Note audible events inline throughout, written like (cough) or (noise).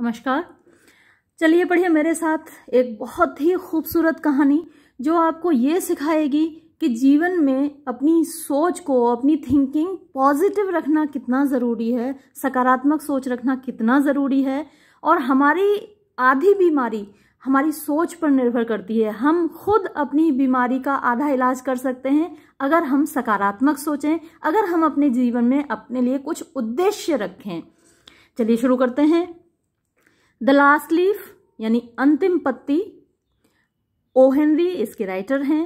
नमस्कार चलिए पढ़िए मेरे साथ एक बहुत ही खूबसूरत कहानी जो आपको ये सिखाएगी कि जीवन में अपनी सोच को अपनी थिंकिंग पॉजिटिव रखना कितना ज़रूरी है सकारात्मक सोच रखना कितना ज़रूरी है और हमारी आधी बीमारी हमारी सोच पर निर्भर करती है हम खुद अपनी बीमारी का आधा इलाज कर सकते हैं अगर हम सकारात्मक सोचें अगर हम अपने जीवन में अपने लिए कुछ उद्देश्य रखें चलिए शुरू करते हैं द लास्ट लीफ यानी अंतिम पत्ती ओ हेनरी इसके राइटर हैं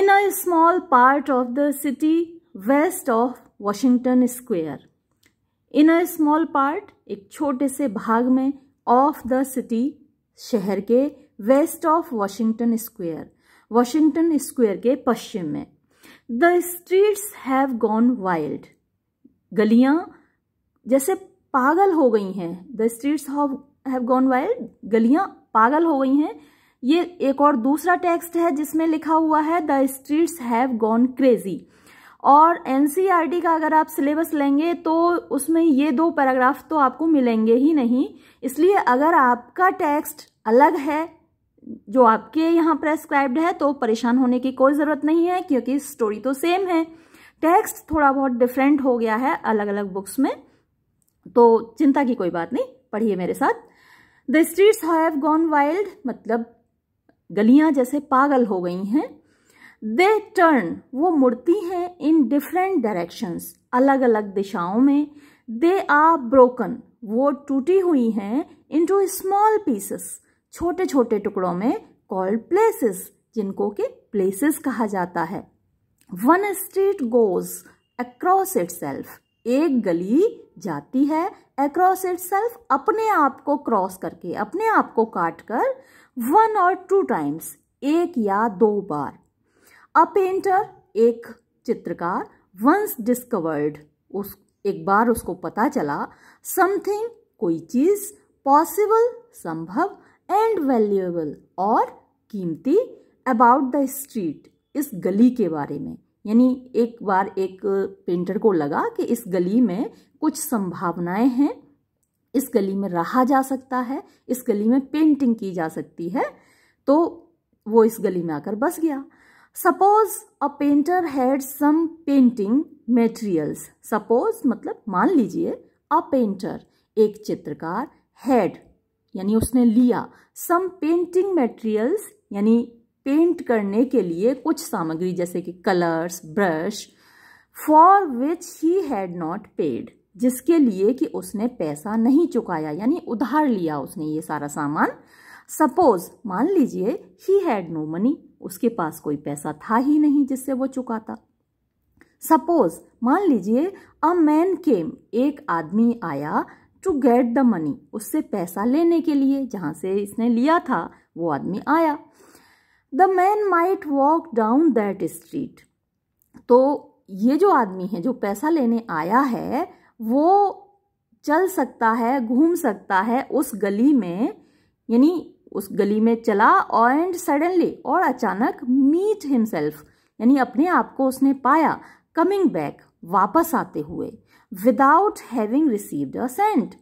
in a small part of the city west of Washington square in a small part एक छोटे से भाग में ऑफ द सिटी शहर के west of Washington square Washington square के पश्चिम में the streets have gone wild गलियां जैसे पागल हो गई हैं the streets have gone wild गलियां पागल हो गई हैं ये एक और दूसरा टेक्स्ट है जिसमें लिखा हुआ है the streets have gone crazy और एनसीईआरटी e का अगर आप सिलेबस लेंगे तो उसमें ये दो पैराग्राफ तो आपको मिलेंगे ही नहीं इसलिए अगर आपका टेक्स्ट अलग है जो आपके यहाँ प्रेस्क्राइब्ड है तो परेशान होने की कोई ज़रूरत नहीं है क्योंकि स्टोरी तो सेम है टेक्स्ट थोड़ा बहुत डिफरेंट हो गया है अलग अलग बुक्स में तो चिंता की कोई बात नहीं पढ़िए मेरे साथ the streets have gone wild मतलब गलियां जैसे पागल हो गई हैं दे टर्न वो मुड़ती हैं इन डिफरेंट डायरेक्शंस अलग अलग दिशाओं में दे आर ब्रोकन वो टूटी हुई हैं इनटू स्मॉल पीसेस छोटे छोटे टुकड़ों में कॉल्ड प्लेसेस जिनको के प्लेसेस कहा जाता है one street goes across itself एक गली जाती है अक्रॉस इट सेल्फ अपने आप को क्रॉस करके अपने आप को काट कर वन और टू टाइम्स एक या दो बार अ पेंटर एक चित्रकार वंस डिस्कवर्ड उस एक बार उसको पता चला समथिंग कोई चीज़ पॉसिबल संभव एंड वैल्यूएबल और कीमती अबाउट द स्ट्रीट इस गली के बारे में यानी एक बार एक पेंटर को लगा कि इस गली में कुछ संभावनाएं हैं इस गली में रहा जा सकता है इस गली में पेंटिंग की जा सकती है तो वो इस गली में आकर बस गया suppose a painter had some painting materials suppose मतलब मान लीजिए अ पेंटर एक चित्रकार हैड यानी उसने लिया सम पेंटिंग मेटेरियल्स यानी पेंट करने के लिए कुछ सामग्री जैसे कि colours brush for which he had not paid जिसके लिए कि उसने पैसा नहीं चुकाया यानी उधार लिया उसने ये सारा सामान सपोज मान लीजिए ही हैड नो मनी उसके पास कोई पैसा था ही नहीं जिससे वो चुकाता सपोज मान लीजिए अ मैन केम एक आदमी आया टू गेट द मनी उससे पैसा लेने के लिए जहाँ से इसने लिया था वो आदमी आया the man might walk down that street तो ये जो आदमी है जो पैसा लेने आया है वो चल सकता है घूम सकता है उस गली में यानी उस गली में चला और एंड सडनली और अचानक मीट हिमसेल्फ यानी अपने आप को उसने पाया कमिंग बैक वापस आते हुए without having received a cent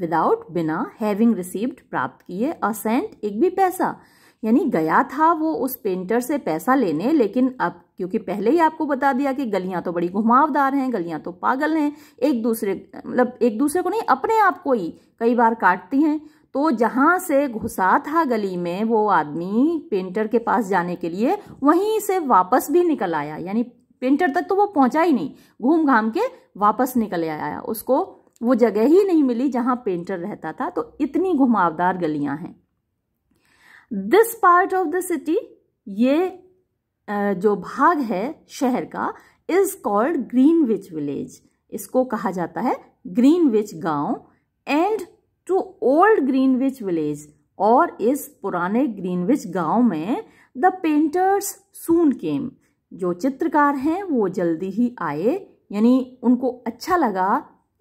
without बिना हैविंग रिसीव्ड प्राप्त किए अ सेंट एक भी पैसा यानी गया था वो उस पेंटर से पैसा लेने लेकिन अब क्योंकि पहले ही आपको बता दिया कि गलियां तो बड़ी घुमावदार हैं गलियां तो पागल हैं एक दूसरे मतलब एक दूसरे को नहीं अपने आप को ही कई बार काटती हैं तो जहाँ से घुसा था गली में वो आदमी पेंटर के पास जाने के लिए वहीं से वापस भी निकल आया यानी पेंटर तक तो वो पहुँचा ही नहीं घूम घाम के वापस निकल आया उसको वो जगह ही नहीं मिली जहाँ पेंटर रहता था तो इतनी घुमावदार गलियाँ हैं this part of the city ये जो भाग है शहर का is called Greenwich village इसको कहा जाता है ग्रीन विच गाँव and to old Greenwich village और इस पुराने ग्रीन विच गांव में द पेंटर्स सून केम जो चित्रकार हैं वो जल्दी ही आए यानी उनको अच्छा लगा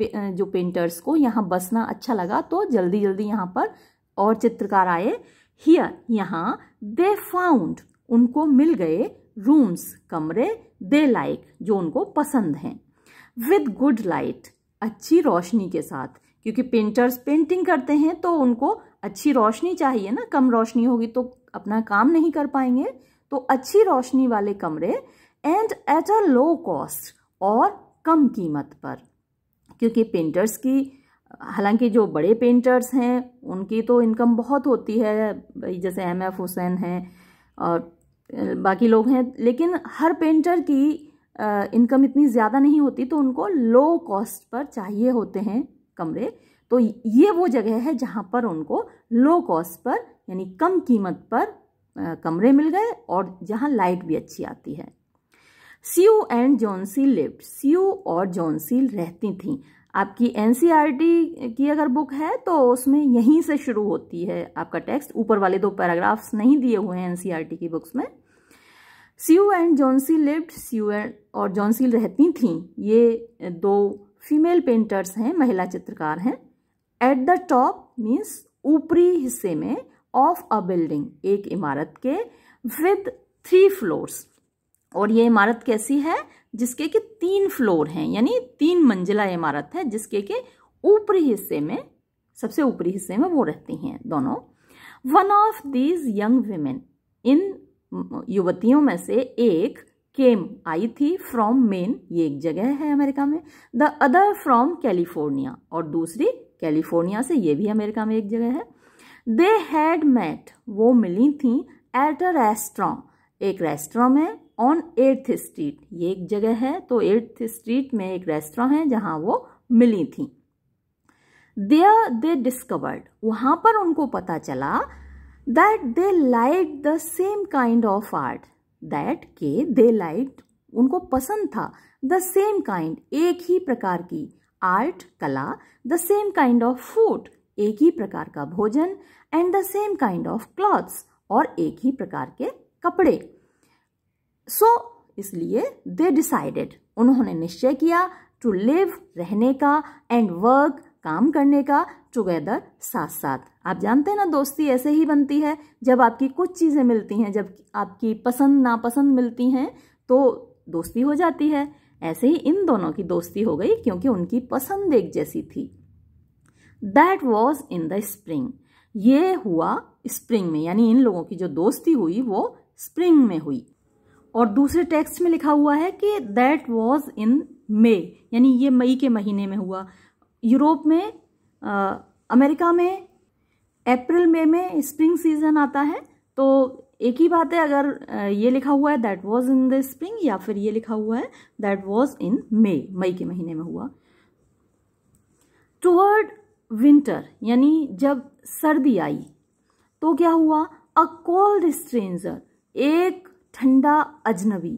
जो पेंटर्स को यहाँ बसना अच्छा लगा तो जल्दी जल्दी यहाँ पर और चित्रकार आए हियर यहाँ दे फाउंड उनको मिल गए रूम्स कमरे दे लाइक like, जो उनको पसंद हैं विद गुड लाइट अच्छी रोशनी के साथ क्योंकि पेंटर्स पेंटिंग करते हैं तो उनको अच्छी रोशनी चाहिए ना कम रोशनी होगी तो अपना काम नहीं कर पाएंगे तो अच्छी रोशनी वाले कमरे and at a low cost और कम कीमत पर क्योंकि पेंटर्स की हालांकि जो बड़े पेंटर्स हैं उनकी तो इनकम बहुत होती है जैसे एम एफ हुसैन हैं और बाकी लोग हैं लेकिन हर पेंटर की इनकम इतनी ज़्यादा नहीं होती तो उनको लो कॉस्ट पर चाहिए होते हैं कमरे तो ये वो जगह है जहाँ पर उनको लो कॉस्ट पर यानी कम कीमत पर कमरे मिल गए और जहाँ लाइट भी अच्छी आती है Sue and Johnsy lived Sue और जॉनसी रहती थीं आपकी एन e की अगर बुक है तो उसमें यहीं से शुरू होती है आपका टेक्स्ट ऊपर वाले दो पैराग्राफ्स नहीं दिए हुए हैं एन e की बुक्स में Sue and Johnsy lived Sue and और जॉन्सी रहती थीं ये दो फीमेल पेंटर्स हैं महिला चित्रकार हैं एट द टॉप मीन्स ऊपरी हिस्से में ऑफ अ बिल्डिंग एक इमारत के विद थ्री फ्लोर्स और ये इमारत कैसी है जिसके के तीन फ्लोर हैं यानी तीन मंजिला इमारत है जिसके के ऊपरी हिस्से में सबसे ऊपरी हिस्से में वो रहती हैं दोनों one of these young women इन युवतियों में से एक केम आई थी फ्रॉम मेन ये एक जगह है अमेरिका में द अदर फ्रॉम कैलिफोर्निया और दूसरी कैलिफोर्निया से ये भी अमेरिका में एक जगह है दे हैड मैट वो मिली थी एट अ रेस्ट्रॉ एक रेस्ट्रॉ में ऑन एट्थ स्ट्रीट ये एक जगह है तो एट्थ स्ट्रीट में एक रेस्टोरें है जहाँ वो मिली थी देयर दे डिस्कवर्ड वहाँ पर उनको पता चला that they like the same kind of art that के दे लाइक उनको पसंद था द सेम काइंड एक ही प्रकार की आर्ट कला the same kind of food एक ही प्रकार का भोजन and the same kind of clothes और एक ही प्रकार के कपड़े सो so, इसलिए दे डिसाइडेड उन्होंने निश्चय किया टू लिव रहने का एंड वर्क काम करने का टुगेदर साथ साथ आप जानते हैं ना दोस्ती ऐसे ही बनती है जब आपकी कुछ चीज़ें मिलती हैं जब आपकी पसंद नापसंद मिलती हैं तो दोस्ती हो जाती है ऐसे ही इन दोनों की दोस्ती हो गई क्योंकि उनकी पसंद एक जैसी थी that was in the spring ये हुआ स्प्रिंग में यानी इन लोगों की जो दोस्ती हुई वो स्प्रिंग में हुई और दूसरे टेक्स्ट में लिखा हुआ है कि दैट वॉज इन मे यानी ये मई के महीने में हुआ यूरोप में आ, अमेरिका में अप्रैल मई में स्प्रिंग सीजन आता है तो एक ही बात है अगर ये लिखा हुआ है that was in the spring या फिर ये लिखा हुआ है दैट वॉज इन मे मई के महीने में हुआ टूवर्ड विंटर यानी जब सर्दी आई तो क्या हुआ अ कोल्ड स्ट्रेंजर एक ठंडा अजनबी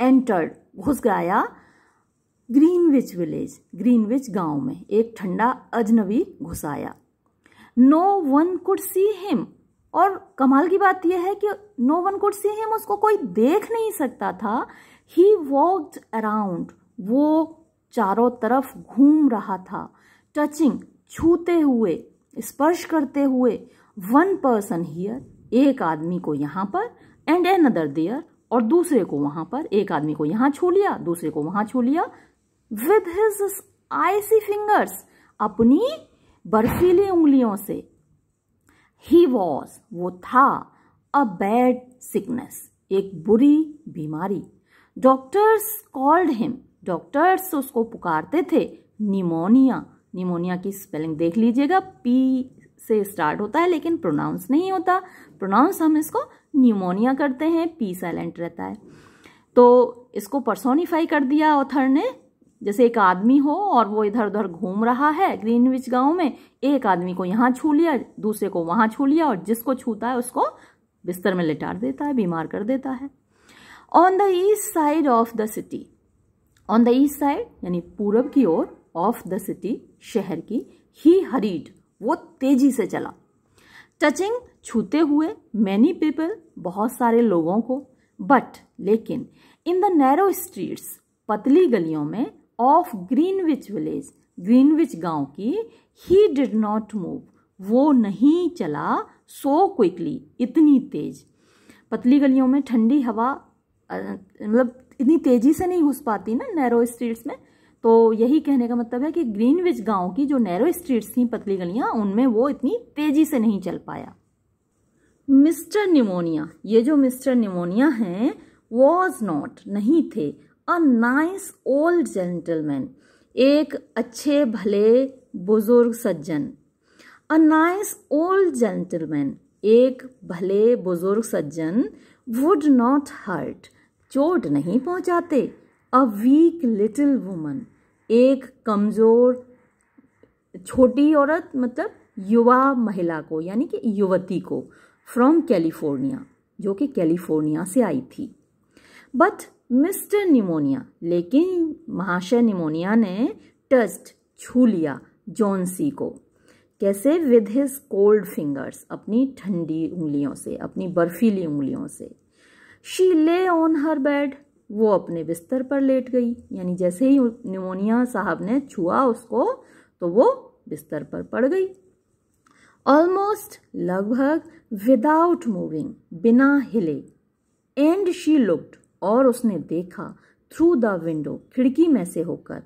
एंटर्ड घुस गया ग्रीनविच विलेज ग्रीनविच गांव में एक ठंडा अजनबी घुसाया no one could see him और कमाल की बात यह है कि no one could see him उसको कोई देख नहीं सकता था ही वॉकड अराउंड वो चारों तरफ घूम रहा था टचिंग छूते हुए स्पर्श करते हुए वन पर्सन हियर एक आदमी को यहाँ पर एंड एन अदर देयर और दूसरे को वहां पर एक आदमी को यहां छू लिया दूसरे को वहां छू लिया विद हिज आईसी फिंगर्स अपनी बर्फीली उंगलियों से ही वॉज वो था अ बैड सिकनेस एक बुरी बीमारी डॉक्टर्स कॉल्ड हिम डॉक्टर्स उसको पुकारते थे निमोनिया निमोनिया की स्पेलिंग देख लीजिएगा पी से स्टार्ट होता है लेकिन प्रोनाउंस नहीं होता प्रोनाउंस हम इसको न्यूमोनिया करते हैं पी साइलेंट रहता है तो इसको पर्सोनिफाई कर दिया ऑथर ने जैसे एक आदमी हो और वो इधर उधर घूम रहा है ग्रीनविच गांव में एक आदमी को यहाँ छू लिया दूसरे को वहाँ छू लिया और जिसको छूता है उसको बिस्तर में लिटार देता है बीमार कर देता है on the east side of the city on the east side यानी पूरब की ओर ऑफ द सिटी शहर की ही हरीड वो तेजी से चला टचिंग छूते हुए मैनी पीपल बहुत सारे लोगों को बट लेकिन इन द नैरो स्ट्रीट्स पतली गलियों में ऑफ ग्रीनविच विलेज ग्रीनविच गांव की ही डिड नॉट मूव वो नहीं चला सो क्विकली इतनी तेज पतली गलियों में ठंडी हवा मतलब इतनी तेजी से नहीं घुस पाती ना नैरो स्ट्रीट्स में तो यही कहने का मतलब है कि ग्रीनविच गांव की जो नैरो स्ट्रीट्स थी पतली गलियां उनमें वो इतनी तेजी से नहीं चल पाया मिस्टर निमोनिया ये जो मिस्टर निमोनिया हैं वॉज नॉट नहीं थे अ नाइस ओल्ड जेंटलमैन एक अच्छे भले बुजुर्ग सज्जन अ नाइस ओल्ड जेंटलमैन एक भले बुजुर्ग सज्जन वुड नॉट हर्ट चोट नहीं पहुंचाते अ वीक लिटिल वुमन एक कमज़ोर छोटी औरत मतलब युवा महिला को यानी कि युवती को फ्रॉम कैलिफोर्निया जो कि कैलिफोर्निया से आई थी बट मिस्टर निमोनिया लेकिन महाशय निमोनिया ने टस्ट छू लिया जॉनसी को कैसे विद हिज कोल्ड फिंगर्स अपनी ठंडी उंगलियों से अपनी बर्फीली उंगलियों से शी ले ऑन हर बेड वो अपने बिस्तर पर लेट गई यानी जैसे ही निमोनिया साहब ने छुआ उसको तो वो बिस्तर पर पड़ गई ऑलमोस्ट लगभग विदाउट मूविंग बिना हिले एंड शी लुक्ड और उसने देखा थ्रू द विंडो खिड़की में से होकर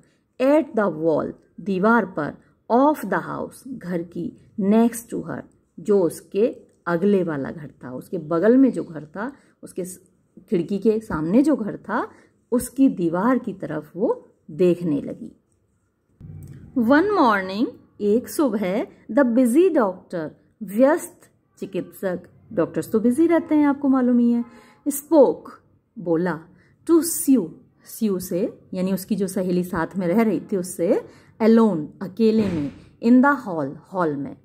एट द वॉल दीवार पर ऑफ द हाउस घर की नेक्स्ट टू हर जो उसके अगले वाला घर था उसके बगल में जो घर था उसके खिड़की के सामने जो घर था उसकी दीवार की तरफ वो देखने लगी वन मॉर्निंग एक सुबह द बिजी डॉक्टर व्यस्त चिकित्सक डॉक्टर्स तो बिजी रहते हैं आपको मालूम ही है स्पोक बोला टू स्यू स्यू से यानी उसकी जो सहेली साथ में रह रही थी उससे एलोन अकेले में इन द हॉल हॉल में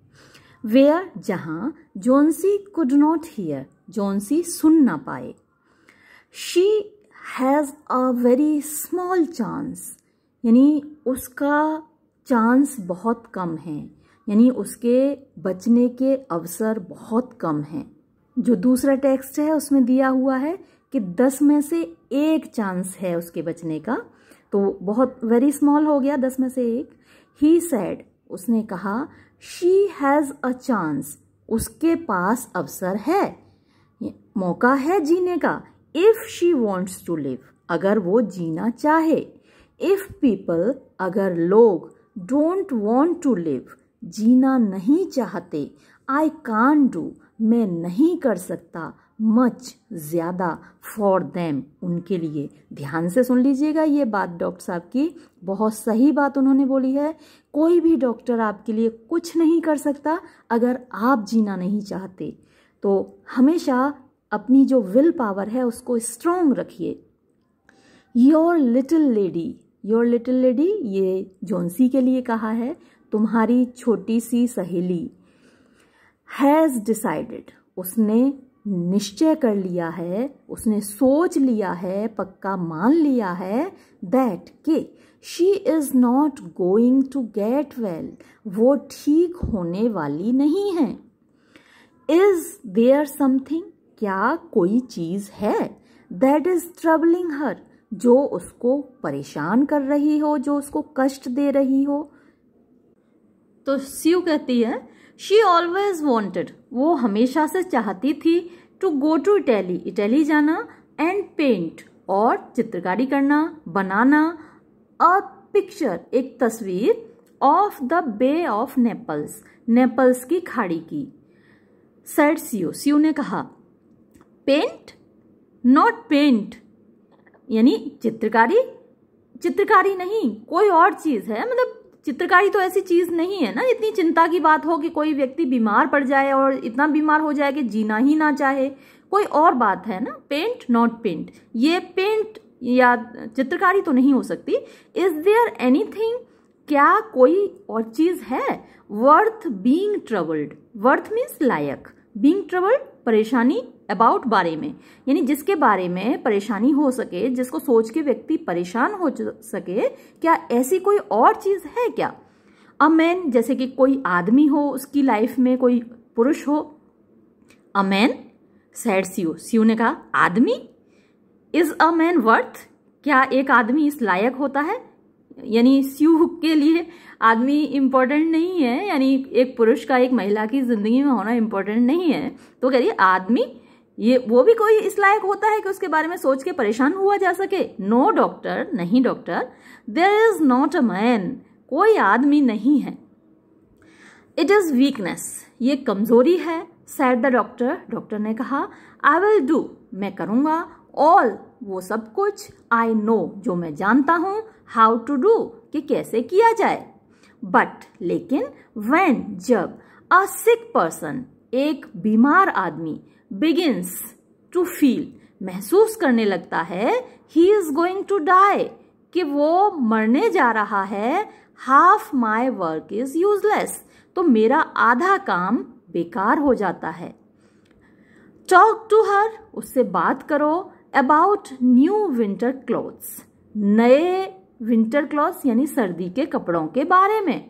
वेयर जहाँ Johnsy could not hear Johnsy सुन ना पाए she has a very small chance यानी उसका चांस बहुत कम है यानी उसके बचने के अवसर बहुत कम हैं जो दूसरा टेक्स्ट है उसमें दिया हुआ है कि दस में से एक चांस है उसके बचने का तो बहुत वेरी स्मॉल हो गया दस में से एक ही सैड उसने कहा शी हैज़ अ चांस उसके पास अवसर है मौका है जीने का if she wants to live अगर वो जीना चाहे इफ़ पीपल अगर लोग डोंट वॉन्ट टू लिव जीना नहीं चाहते आई कान डू मैं नहीं कर सकता मच ज़्यादा फॉर देम उनके लिए ध्यान से सुन लीजिएगा ये बात डॉक्टर साहब की बहुत सही बात उन्होंने बोली है कोई भी डॉक्टर आपके लिए कुछ नहीं कर सकता अगर आप जीना नहीं चाहते तो हमेशा अपनी जो विल पावर है उसको स्ट्रोंग रखिए your little lady your little lady ये जोनसी के लिए कहा है तुम्हारी छोटी सी सहेली हैज़ डिसाइडेड उसने निश्चय कर लिया है उसने सोच लिया है पक्का मान लिया है दैट के she is not going to get well वो ठीक होने वाली नहीं है इज़ देयर समथिंग क्या कोई चीज़ है दैट इज़ ट्रबलिंग हर जो उसको परेशान कर रही हो जो उसको कष्ट दे रही हो तो सीयू कहती है शी ऑलवेज वॉन्टेड वो हमेशा से चाहती थी टू गो टू इटैली इटली जाना एंड पेंट और चित्रकारी करना बनाना अ पिक्चर एक तस्वीर of the bay of Naples Naples की खाड़ी की सैड सीओ सीओ ने कहा पेंट नॉट पेंट यानी चित्रकारी चित्रकारी नहीं कोई और चीज़ है मतलब चित्रकारी तो ऐसी चीज़ नहीं है ना इतनी चिंता की बात हो कि कोई व्यक्ति बीमार पड़ जाए और इतना बीमार हो जाए कि जीना ही ना चाहे कोई और बात है ना पेंट नॉट पेंट ये पेंट या चित्रकारी तो नहीं हो सकती इज देयर एनी थिंग क्या कोई और चीज़ है worth being troubled worth means लायक बींग ट्रबल्ड परेशानी अबाउट बारे में यानी जिसके बारे में परेशानी हो सके जिसको सोच के व्यक्ति परेशान हो सके क्या ऐसी कोई और चीज़ है क्या अ मैन जैसे कि कोई आदमी हो उसकी लाइफ में कोई पुरुष हो a man said Sue Sue ने कहा आदमी इज अ मैन वर्थ क्या एक आदमी इस लायक होता है यानी सीयू के लिए आदमी इम्पोर्टेंट नहीं है यानी एक पुरुष का एक महिला की ज़िंदगी में होना इम्पोर्टेंट नहीं है तो कह रही आदमी ये वो भी कोई इस लायक होता है कि उसके बारे में सोच के परेशान हुआ जा सके नो डॉक्टर नहीं doctor there is not a man कोई आदमी नहीं है इट इज़ वीकनेस ये कमज़ोरी है सैड द डॉक्टर डॉक्टर ने कहा आई विल डू मैं करूंगा ऑल वो सब कुछ आई नो जो मैं जानता हूं हाउ टू डू कि कैसे किया जाए बट लेकिन वेन जब अ सिक पर्सन एक बीमार आदमी बिगिन्स टू फील महसूस करने लगता है he is going to die कि वो मरने जा रहा है half my work is useless तो मेरा आधा काम बेकार हो जाता है टॉक टू हर उससे बात करो अबाउट न्यू विंटर क्लोथ्स नए विंटर क्लॉथ्स यानी सर्दी के कपड़ों के बारे में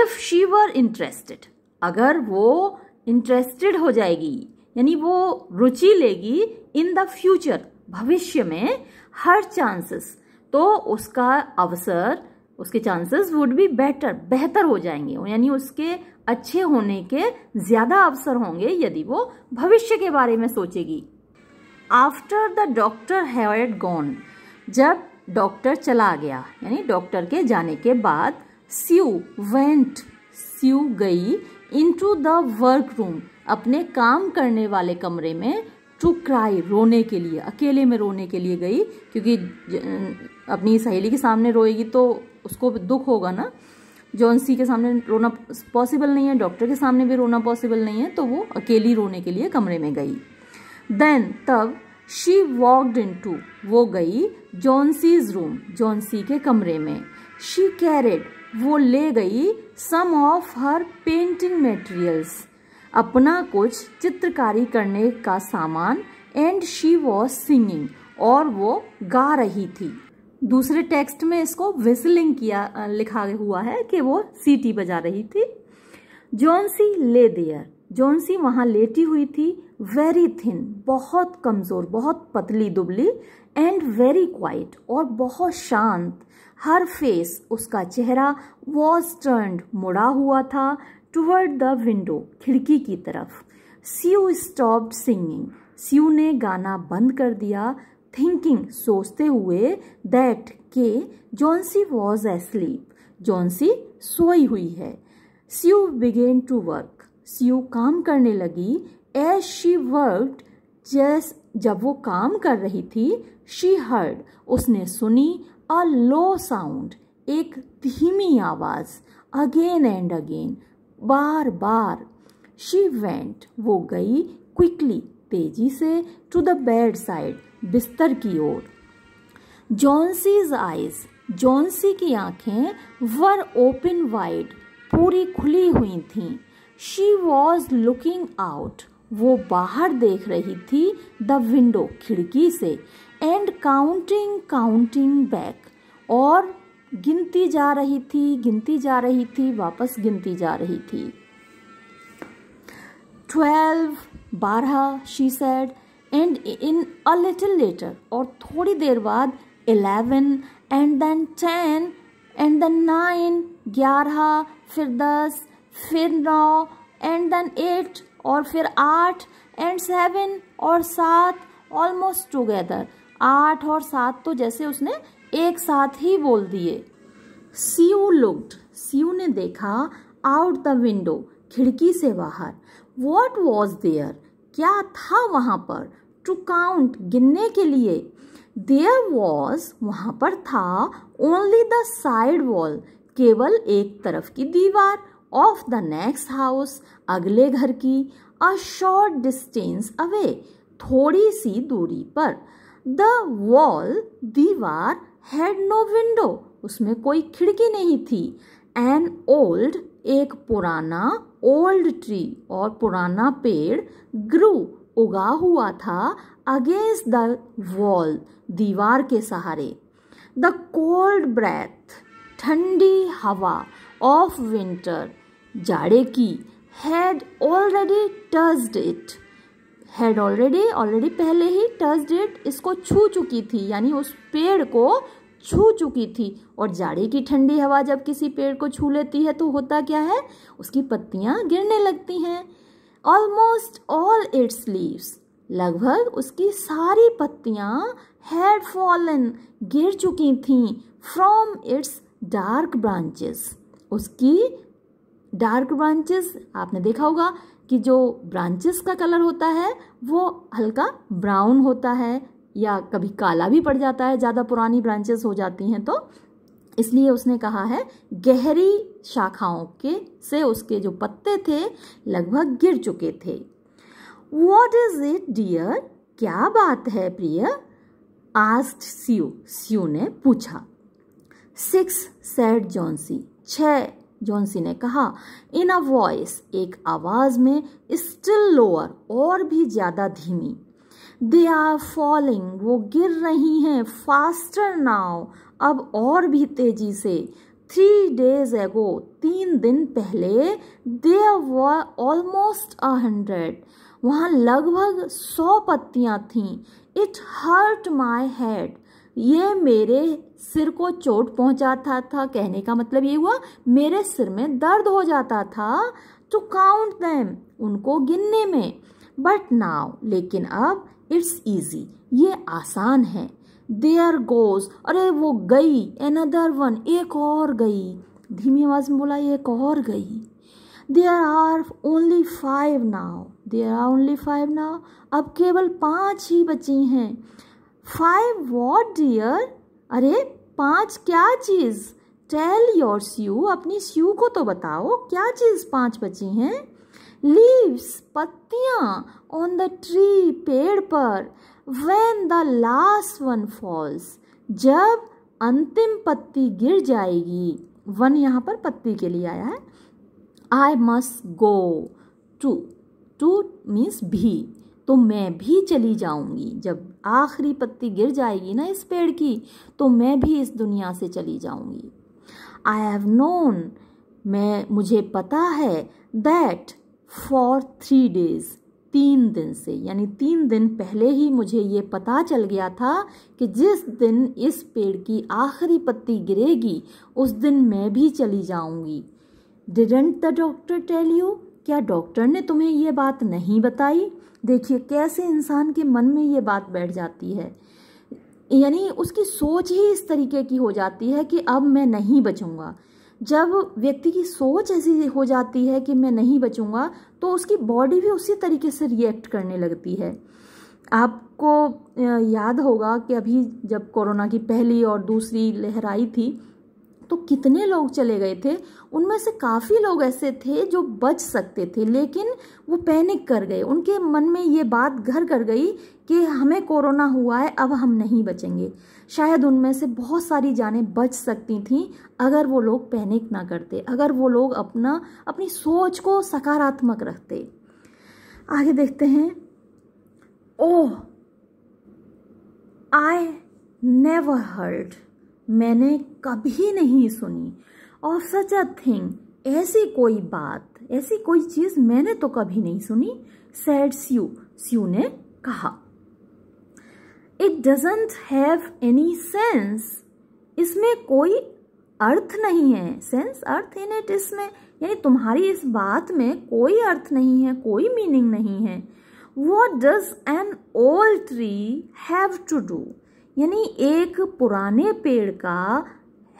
इफ शी वर इंटरेस्टेड अगर वो इंटरेस्टेड हो जाएगी यानी वो रुचि लेगी इन द फ्यूचर भविष्य में हर चांसेस तो उसका अवसर उसके चांसेस वुड बी बेटर बेहतर हो जाएंगे यानी उसके अच्छे होने के ज़्यादा अवसर होंगे यदि वो भविष्य के बारे में सोचेगी after the doctor had gone जब डॉक्टर चला गया यानी डॉक्टर के जाने के बाद स्यू वेंट स्यू गई टू द वर्क रूम अपने काम करने वाले कमरे में टू क्राई रोने के लिए अकेले में रोने के लिए गई क्योंकि अपनी सहेली के सामने रोएगी तो उसको दुख होगा ना जॉन्सी के सामने रोना पॉसिबल नहीं है डॉक्टर के सामने भी रोना पॉसिबल नहीं है तो वो अकेली रोने के लिए कमरे में गई देन तब शी वॉकड इन टू वो गई जॉन्सीज रूम जॉन्सी के कमरे में शी कैरेड वो ले गई some of her painting materials अपना कुछ चित्रकारी करने का सामान एंड शी वॉज सिंगिंग और वो गा रही थी दूसरे टेक्स्ट में इसको विसलिंग किया लिखा हुआ है कि वो सीटी बजा रही थी जोनसी ले देयर जोनसी वहाँ लेटी हुई थी वेरी थिन बहुत कमज़ोर बहुत पतली दुबली एंड वेरी क्वाइट और बहुत शांत हर फेस उसका चेहरा वॉज टर्न मुड़ा हुआ था टुवर्ड द विंडो खिड़की की तरफ सीयू स्टॉप सिंगिंग सीयू ने गाना बंद कर दिया थिंकिंग सोचते हुए दैट के Johnsy was asleep Johnsy सोई हुई है Sue began to work Sue काम करने लगी एज शी वर्क जैस जब वो काम कर रही थी शी हर्ड उसने सुनी अ लो साउंड एक धीमी आवाज़ अगेन एंड अगेन बार बार शी वेंट वो गई क्विकली तेजी से टू द बेड साइड बिस्तर की ओर जॉन्सीज आइज जॉन्सी की आंखें वर ओपन वाइड पूरी खुली हुई थीं शी वॉज लुकिंग आउट वो बाहर देख रही थी द विंडो खिड़की से एंड काउंटिंग काउंटिंग बैक और गिनती जा रही थी गिनती जा रही थी वापस गिनती जा रही थी ट्वेल्व बारह she said and in a little later और थोड़ी देर बाद eleven and then ten and then nine ग्यारह फिर दस फिर नौ एंड देन एट और फिर आठ एंड सेवन और सात ऑलमोस्ट टुगेदर आठ और सात तो जैसे उसने एक साथ ही बोल दिए सीयू लुक्ड सीयू ने देखा आउट द विंडो खिड़की से बाहर वॉट वॉज देयर क्या था वहाँ पर टू काउंट गिनने के लिए देयर वॉज वहाँ पर था ओनली द साइड वॉल केवल एक तरफ की दीवार ऑफ द नेक्स्ट हाउस अगले घर की अ शॉर्ट डिस्टेंस अवे थोड़ी सी दूरी पर द वॉल दीवार हैड नो विंडो उसमें कोई खिड़की नहीं थी एन ओल्ड एक पुराना ओल्ड ट्री और पुराना पेड़ ग्रू उगा हुआ था अगेंस्ट द वॉल दीवार के सहारे द कोल्ड ब्रेथ ठंडी हवा ऑफ विंटर जाड़े की हैड ऑलरेडी टर्स्ड इट हैड ऑलरेडी ऑलरेडी पहले ही टर्स डेट इसको छू चुकी थी यानी उस पेड़ को छू चुकी थी और जाड़े की ठंडी हवा जब किसी पेड़ को छू लेती है तो होता क्या है उसकी पत्तियाँ गिरने लगती हैं ऑलमोस्ट ऑल इट्स लीव्स लगभग उसकी सारी पत्तियाँ हेड फॉलन गिर चुकी थीं फ्रॉम इट्स डार्क ब्रांचेस उसकी डार्क ब्रांचेस आपने देखा होगा कि जो ब्रांचेस का कलर होता है वो हल्का ब्राउन होता है या कभी काला भी पड़ जाता है ज़्यादा पुरानी ब्रांचेस हो जाती हैं तो इसलिए उसने कहा है गहरी शाखाओं के से उसके जो पत्ते थे लगभग गिर चुके थे वॉट इज इट डियर क्या बात है प्रिय आस्ट सी स्यू ने पूछा सिक्स सेड जॉन्सी छः जोनसी ने कहा इन अ वॉइस एक आवाज में स्टिल लोअर और भी ज्यादा धीमी दे आर फॉलिंग वो गिर रही हैं फास्टर नाव अब और भी तेजी से थ्री डेज एगो तीन दिन पहले they are almost a hundred वहाँ लगभग सौ पत्तियाँ थीं इट हर्ट माई हेड ये मेरे सिर को चोट पहुंचाता था कहने का मतलब ये हुआ मेरे सिर में दर्द हो जाता था टू काउंट दैम उनको गिनने में बट नाउ लेकिन अब इट्स ईजी ये आसान है दे आर गोज अरे वो गई एनदर वन एक और गई धीमी आवाज़ में बोला एक और गई there are only five now there are only five now अब केवल पाँच ही बची हैं फाइव वॉट डियर अरे पांच क्या चीज़ टेल योर स्यू अपनी स्यू को तो बताओ क्या चीज़ पांच बची हैं लीव्स पत्तियां ऑन द ट्री पेड़ पर when the last one falls जब अंतिम पत्ती गिर जाएगी वन यहां पर पत्ती के लिए आया है I must go too too means भी तो मैं भी चली जाऊंगी जब आखिरी पत्ती गिर जाएगी ना इस पेड़ की तो मैं भी इस दुनिया से चली जाऊंगी आई हैव नोन मैं मुझे पता है दैट फॉर थ्री डेज तीन दिन से यानी तीन दिन पहले ही मुझे ये पता चल गया था कि जिस दिन इस पेड़ की आखिरी पत्ती गिरेगी उस दिन मैं भी चली जाऊंगी didn't the doctor tell you क्या डॉक्टर ने तुम्हें ये बात नहीं बताई देखिए कैसे इंसान के मन में ये बात बैठ जाती है यानी उसकी सोच ही इस तरीके की हो जाती है कि अब मैं नहीं बचूंगा जब व्यक्ति की सोच ऐसी हो जाती है कि मैं नहीं बचूंगा तो उसकी बॉडी भी उसी तरीके से रिएक्ट करने लगती है आपको याद होगा कि अभी जब कोरोना की पहली और दूसरी लहर आई थी तो कितने लोग चले गए थे उनमें से काफ़ी लोग ऐसे थे जो बच सकते थे लेकिन वो पैनिक कर गए उनके मन में ये बात घर कर गई कि हमें कोरोना हुआ है अब हम नहीं बचेंगे शायद उनमें से बहुत सारी जानें बच सकती थीं अगर वो लोग पैनिक ना करते अगर वो लोग अपना अपनी सोच को सकारात्मक रखते आगे देखते हैं ओह आई नेवर हर्ड मैंने कभी नहीं सुनी और सच अ थिंग ऐसी कोई बात ऐसी कोई चीज़ मैंने तो कभी नहीं सुनी सैड स्यू स्यू ने कहा it doesn't have any sense इसमें कोई अर्थ नहीं है सेंस अर्थ इन इट इसमें यानी तुम्हारी इस बात में कोई अर्थ नहीं है कोई मीनिंग नहीं है what does an old tree have to do यानी एक पुराने पेड़ का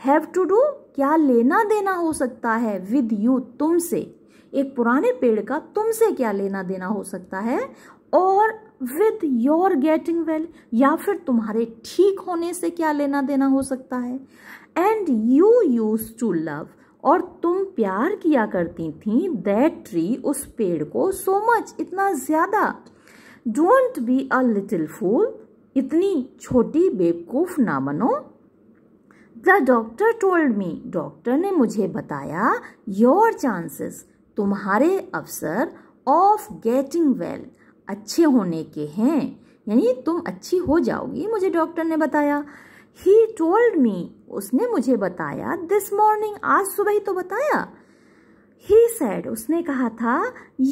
हैव टू डू क्या लेना देना हो सकता है विद यू तुमसे एक पुराने पेड़ का तुमसे क्या लेना देना हो सकता है और विद योर गेटिंग वेल या फिर तुम्हारे ठीक होने से क्या लेना देना हो सकता है and you used to love और तुम प्यार किया करती थी दैट ट्री उस पेड़ को सो मच इतना ज़्यादा don't be a little fool इतनी छोटी बेवकूफ ना बनो the doctor told me doctor ने मुझे बताया योर चांसेस तुम्हारे अवसर ऑफ गेटिंग वेल अच्छे होने के हैं यानी तुम अच्छी हो जाओगी मुझे डॉक्टर ने बताया ही टोल्ड मी उसने मुझे बताया दिस मॉर्निंग आज सुबह ही तो बताया ही सैड उसने कहा था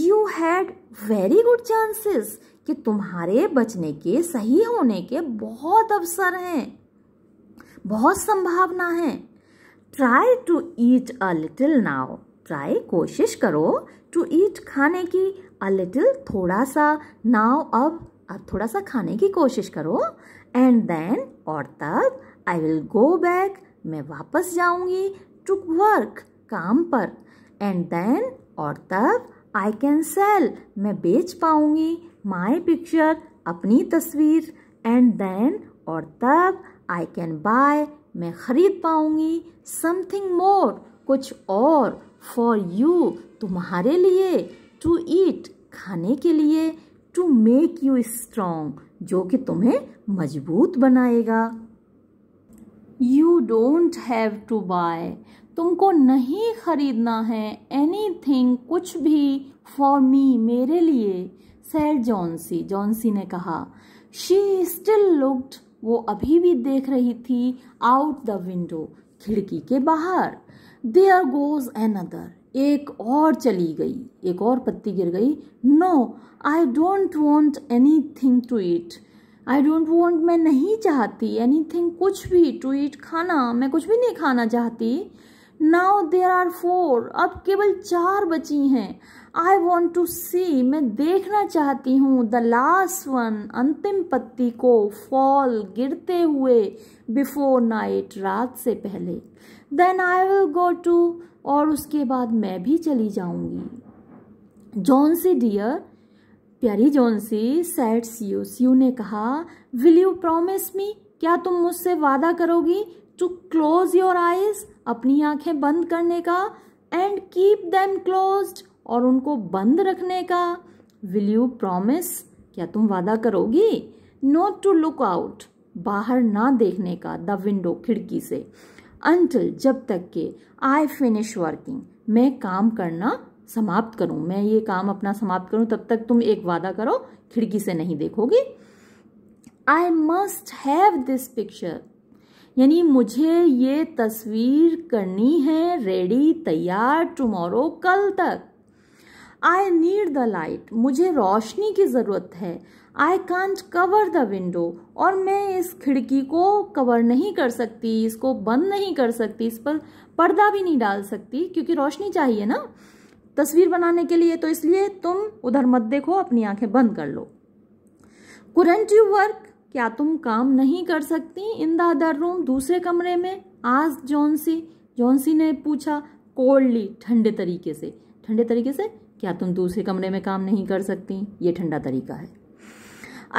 you had very good chances कि तुम्हारे बचने के सही होने के बहुत अवसर हैं बहुत संभावना है try to eat a little now try कोशिश करो टू ईट खाने की अ लिटिल थोड़ा सा नाव अब अब थोड़ा सा खाने की कोशिश करो एंड देन और तब आई विल गो बैक मैं वापस जाऊंगी टू वर्क काम पर एंड देन और तब आई कैन सेल मैं बेच पाऊंगी माई पिक्चर अपनी तस्वीर एंड देन और तब आई कैन बाय मैं ख़रीद पाऊंगी समथिंग मोर कुछ और फॉर यू तुम्हारे लिए टू ईट खाने के लिए टू मेक यू स्ट्रोंग जो कि तुम्हें मजबूत बनाएगा you don't have to buy तुमको नहीं खरीदना है एनी थिंग कुछ भी फॉर मी मेरे लिए सैड जॉन्सी जॉन्सी ने कहा शी स्टिल लुक्ड वो अभी भी देख रही थी आउट द विंडो खिड़की के बाहर देयर गोज एन अदर एक और चली गई एक और पत्ती गिर गई no I don't want anything to eat I don't want मैं नहीं चाहती एनी थिंग कुछ भी टू ईट खाना मैं कुछ भी नहीं खाना चाहती नाउ देर आर फोर अब केवल चार बची हैं आई वॉन्ट टू सी मैं देखना चाहती हूँ द लास्ट वन अंतिम पत्ती को फॉल गिरते हुए बिफोर नाइट रात से पहले then I will go too और उसके बाद मैं भी चली जाऊंगी जॉन्सी डियर प्यारी जॉन्सी सैट्स यू सू ने कहा विल यू प्रोमिस मी क्या तुम मुझसे वादा करोगी टू क्लोज योर आइज अपनी आंखें बंद करने का एंड कीप देम क्लोज्ड और उनको बंद रखने का विल यू प्रॉमिस क्या तुम वादा करोगी नॉट टू लुक आउट बाहर ना देखने का द विंडो खिड़की से अनटिल जब तक के आई फिनिश वर्किंग मैं काम करना समाप्त करूं मैं ये काम अपना समाप्त करूं तब तक तुम एक वादा करो खिड़की से नहीं देखोगी I must have this picture यानी मुझे ये तस्वीर करनी है रेडी तैयार टुमारो कल तक आई नीड द लाइट मुझे रोशनी की ज़रूरत है I can't cover the window और मैं इस खिड़की को कवर नहीं कर सकती इसको बंद नहीं कर सकती इस पर पर्दा भी नहीं डाल सकती क्योंकि रोशनी चाहिए ना तस्वीर बनाने के लिए तो इसलिए तुम उधर मत देखो अपनी आंखें बंद कर लो कुरंट यू वर्क क्या तुम काम नहीं कर सकती इन द अदर रूम दूसरे कमरे में आज जोनसी जोनसी ने पूछा कोल्डली ठंडे तरीके से ठंडे तरीके से क्या तुम दूसरे कमरे में काम नहीं कर सकती ये ठंडा तरीका है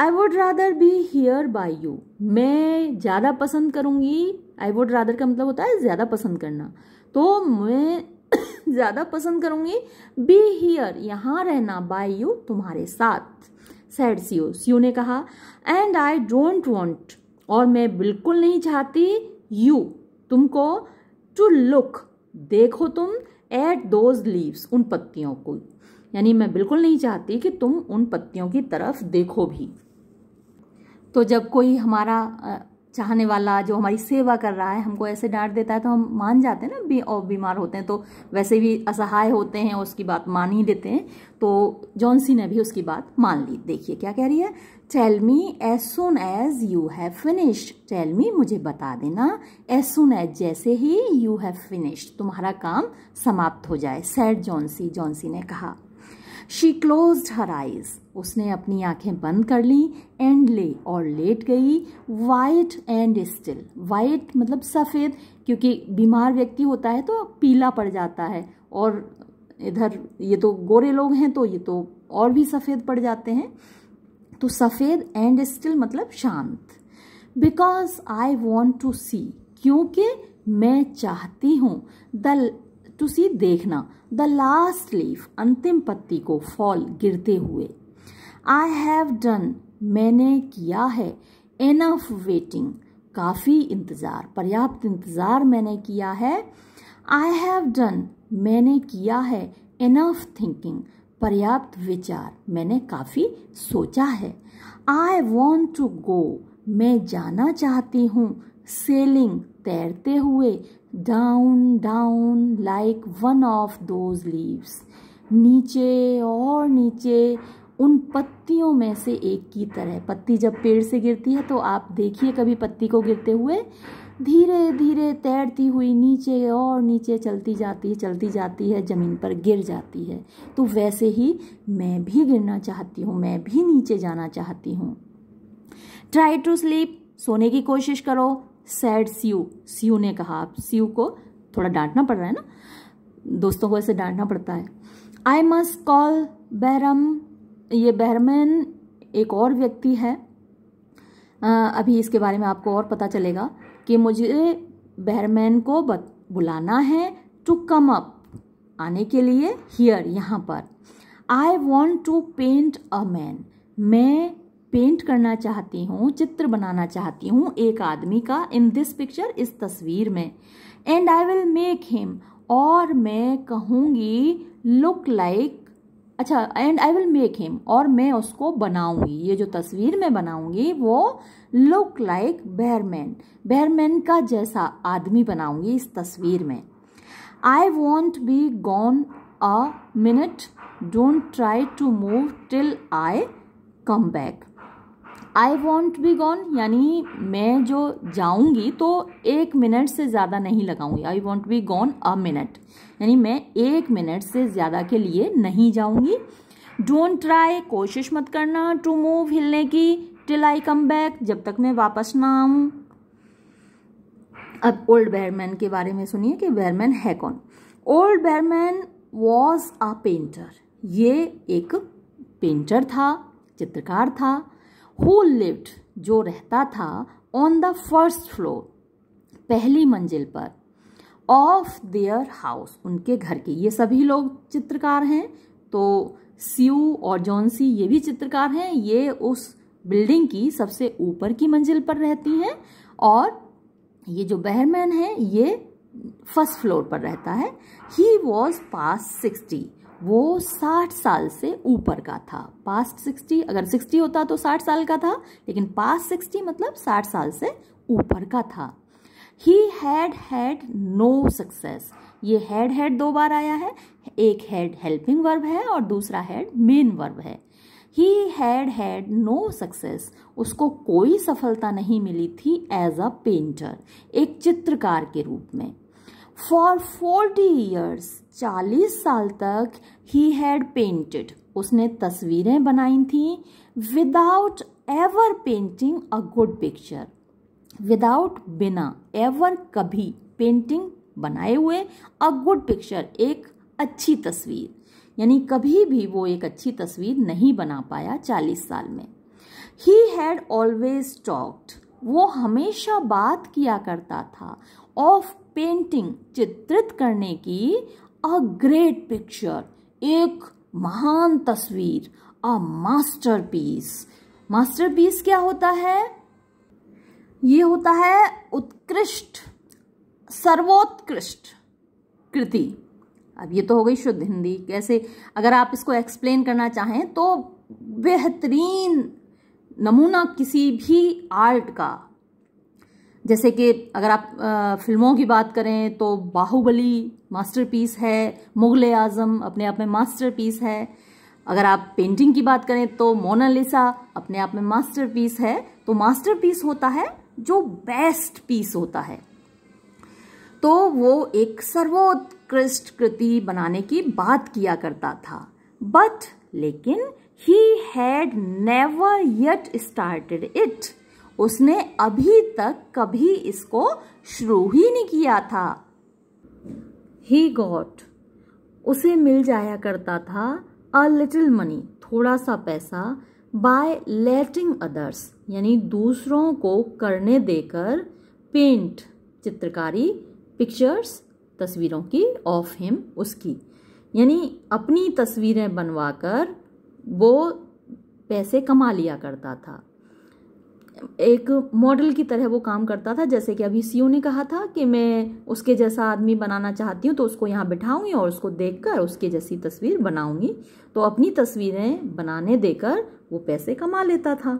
I would rather be here by you मैं ज़्यादा पसंद करूँगी आई वुड रादर का मतलब होता है ज़्यादा पसंद करना तो मैं (coughs) ज़्यादा पसंद करूँगी बी हियर यहाँ रहना बाई यू तुम्हारे साथ सैड सीओ सीओ ने कहा एंड आई डोंट वॉन्ट और मैं बिल्कुल नहीं चाहती यू तुमको टू लुक देखो तुम एट दोज लीव्स उन पत्तियों को यानी मैं बिल्कुल नहीं चाहती कि तुम उन पत्तियों की तरफ देखो भी तो जब कोई हमारा चाहने वाला जो हमारी सेवा कर रहा है हमको ऐसे डांट देता है तो हम मान जाते हैं ना बी और बीमार होते हैं तो वैसे भी असहाय होते हैं उसकी बात मान ही देते हैं तो जॉनसी ने भी उसकी बात मान ली देखिए क्या कह रही है tell me as soon as you have finished tell me मुझे बता देना एज सुन एज जैसे ही यू हैव फिनिश्ड तुम्हारा काम समाप्त हो जाए सैड जॉनसी जॉनसी ने कहा शी क्लोज हर आइज उसने अपनी आंखें बंद कर ली एंड ले और लेट गई वाइट एंड स्टिल वाइट मतलब सफ़ेद क्योंकि बीमार व्यक्ति होता है तो पीला पड़ जाता है और इधर ये तो गोरे लोग हैं तो ये तो और भी सफ़ेद पड़ जाते हैं तो सफ़ेद एंड स्टिल मतलब शांत because I want to see क्योंकि मैं चाहती हूँ द टू सी देखना द लास्ट लीफ अंतिम पत्ती को फॉल गिरते हुए आई हैव डन मैंने किया है एनफ वेटिंग काफ़ी इंतज़ार पर्याप्त इंतज़ार मैंने किया है आई हैव डन मैंने किया है एनफ थिंकिंग पर्याप्त विचार मैंने काफ़ी सोचा है आई वॉन्ट टू गो मैं जाना चाहती हूँ सेलिंग तैरते हुए down down like one of those leaves नीचे और नीचे उन पत्तियों में से एक की तरह पत्ती जब पेड़ से गिरती है तो आप देखिए कभी पत्ती को गिरते हुए धीरे धीरे तैरती हुई नीचे और नीचे चलती जाती है चलती जाती है ज़मीन पर गिर जाती है तो वैसे ही मैं भी गिरना चाहती हूँ मैं भी नीचे जाना चाहती हूँ ट्राई टू स्लीप सोने की कोशिश करो सैड सी यू ने कहा आप यू को थोड़ा डांटना पड़ रहा है ना दोस्तों को ऐसे डांटना पड़ता है आई मस्ट कॉल बहरम ये बहरमैन एक और व्यक्ति है आ, अभी इसके बारे में आपको और पता चलेगा कि मुझे बहरमैन को बुलाना है टू कम अप आने के लिए हियर यहाँ पर I want to paint a man मैं पेंट करना चाहती हूँ चित्र बनाना चाहती हूँ एक आदमी का इन दिस पिक्चर इस तस्वीर में and I will make him और मैं कहूँगी लुक लाइक अच्छा and I will make him और मैं उसको बनाऊँगी ये जो तस्वीर मैं बनाऊँगी वो लुक लाइक बैरमैन बैरमैन का जैसा आदमी बनाऊँगी इस तस्वीर में I won't be gone a minute don't try to move till I come back I won't be gone यानी मैं जो जाऊंगी तो एक मिनट से ज़्यादा नहीं लगाऊंगी I won't be gone a minute यानी मैं एक मिनट से ज़्यादा के लिए नहीं जाऊंगी डोंट ट्राई कोशिश मत करना टू मूव हिलने की टिल आई कम बैक जब तक मैं वापस ना आऊँ अब ओल्ड बैरमैन के बारे में सुनिए कि बैरमैन है कौन old Behrman was a painter ये एक पेंटर था चित्रकार था हु लिव्ड जो रहता था ऑन द फर्स्ट फ्लोर पहली मंजिल पर ऑफ देयर हाउस उनके घर के ये सभी लोग चित्रकार हैं तो सीयू और जॉनसी ये भी चित्रकार हैं ये उस बिल्डिंग की सबसे ऊपर की मंजिल पर रहती हैं और ये जो बहरमैन है ये फर्स्ट फ्लोर पर रहता है ही वॉज पास सिक्सटी वो साठ साल से ऊपर का था पास्ट सिक्सटी अगर सिक्सटी होता तो साठ साल का था लेकिन पास्ट सिक्सटी मतलब साठ साल से ऊपर का था he had had no success ये हैड हैड दो बार आया है एक हैड हेल्पिंग वर्ब है और दूसरा हैड मेन वर्ब है he had had no success उसको कोई सफलता नहीं मिली थी एज अ पेंटर एक चित्रकार के रूप में फॉर फोर्टी ईयर्स चालीस साल तक ही हैड पेंटेड उसने तस्वीरें बनाई थी without ever painting a good picture without बिना एवर कभी पेंटिंग बनाए हुए अ गुड पिक्चर एक अच्छी तस्वीर यानी कभी भी वो एक अच्छी तस्वीर नहीं बना पाया चालीस साल में ही हैड ऑलवेज टॉक्ड वो हमेशा बात किया करता था ऑफ पेंटिंग चित्रित करने की अ ग्रेट पिक्चर एक महान तस्वीर अ मास्टरपीस मास्टरपीस क्या होता है ये होता है उत्कृष्ट सर्वोत्कृष्ट कृति अब ये तो हो गई शुद्ध हिंदी कैसे अगर आप इसको एक्सप्लेन करना चाहें तो बेहतरीन नमूना किसी भी आर्ट का जैसे कि अगर आप आ, फिल्मों की बात करें तो बाहुबली मास्टरपीस है मुग़ल आज़म अपने आप में मास्टरपीस है अगर आप पेंटिंग की बात करें तो मोनालिसा अपने आप में मास्टरपीस है तो मास्टरपीस होता है जो बेस्ट पीस होता है तो वो एक सर्वोत्कृष्ट कृति बनाने की बात किया करता था बट लेकिन he had never yet started it उसने अभी तक कभी इसको शुरू ही नहीं किया था ही गॉट उसे मिल जाया करता था अ लिटिल मनी थोड़ा सा पैसा बाय लेटिंग अदर्स यानी दूसरों को करने देकर पेंट चित्रकारी पिक्चर्स तस्वीरों की ऑफ हिम उसकी यानी अपनी तस्वीरें बनवाकर वो पैसे कमा लिया करता था एक मॉडल की तरह वो काम करता था जैसे कि अभी सीओ ने कहा था कि मैं उसके जैसा आदमी बनाना चाहती हूँ तो उसको यहाँ बिठाऊंगी और उसको देखकर उसके जैसी तस्वीर बनाऊंगी तो अपनी तस्वीरें बनाने देकर वो पैसे कमा लेता था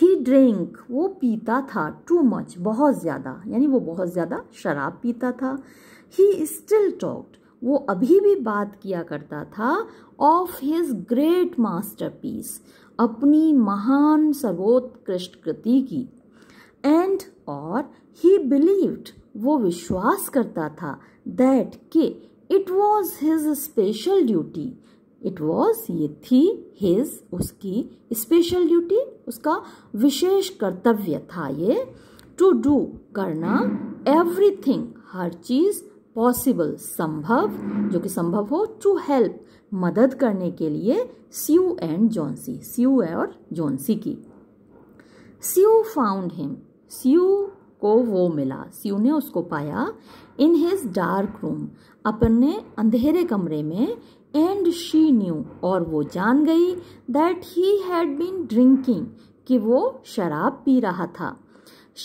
ही ड्रिंक वो पीता था टू मच बहुत ज़्यादा यानी वो बहुत ज़्यादा शराब पीता था ही स्टिल टॉक्ड वो अभी भी बात किया करता था of his great masterpiece अपनी महान सर्वोत्कृष्ट कृति की एंड और ही बिलीव्ड वो विश्वास करता था दैट के it was his special duty it was ये थी हिज उसकी स्पेशल ड्यूटी उसका विशेष कर्तव्य था ये टू डू करना एवरीथिंग हर चीज़ पॉसिबल संभव जो कि संभव हो टू हेल्प मदद करने के लिए स्यू एंड जॉन्सी स्यू और जॉन्सी की स्यू फाउंड हिम स्यू को वो मिला स्यू ने उसको पाया इन हिज डार्क रूम अपने अंधेरे कमरे में एंड शी न्यू और वो जान गई that he had been drinking कि वो शराब पी रहा था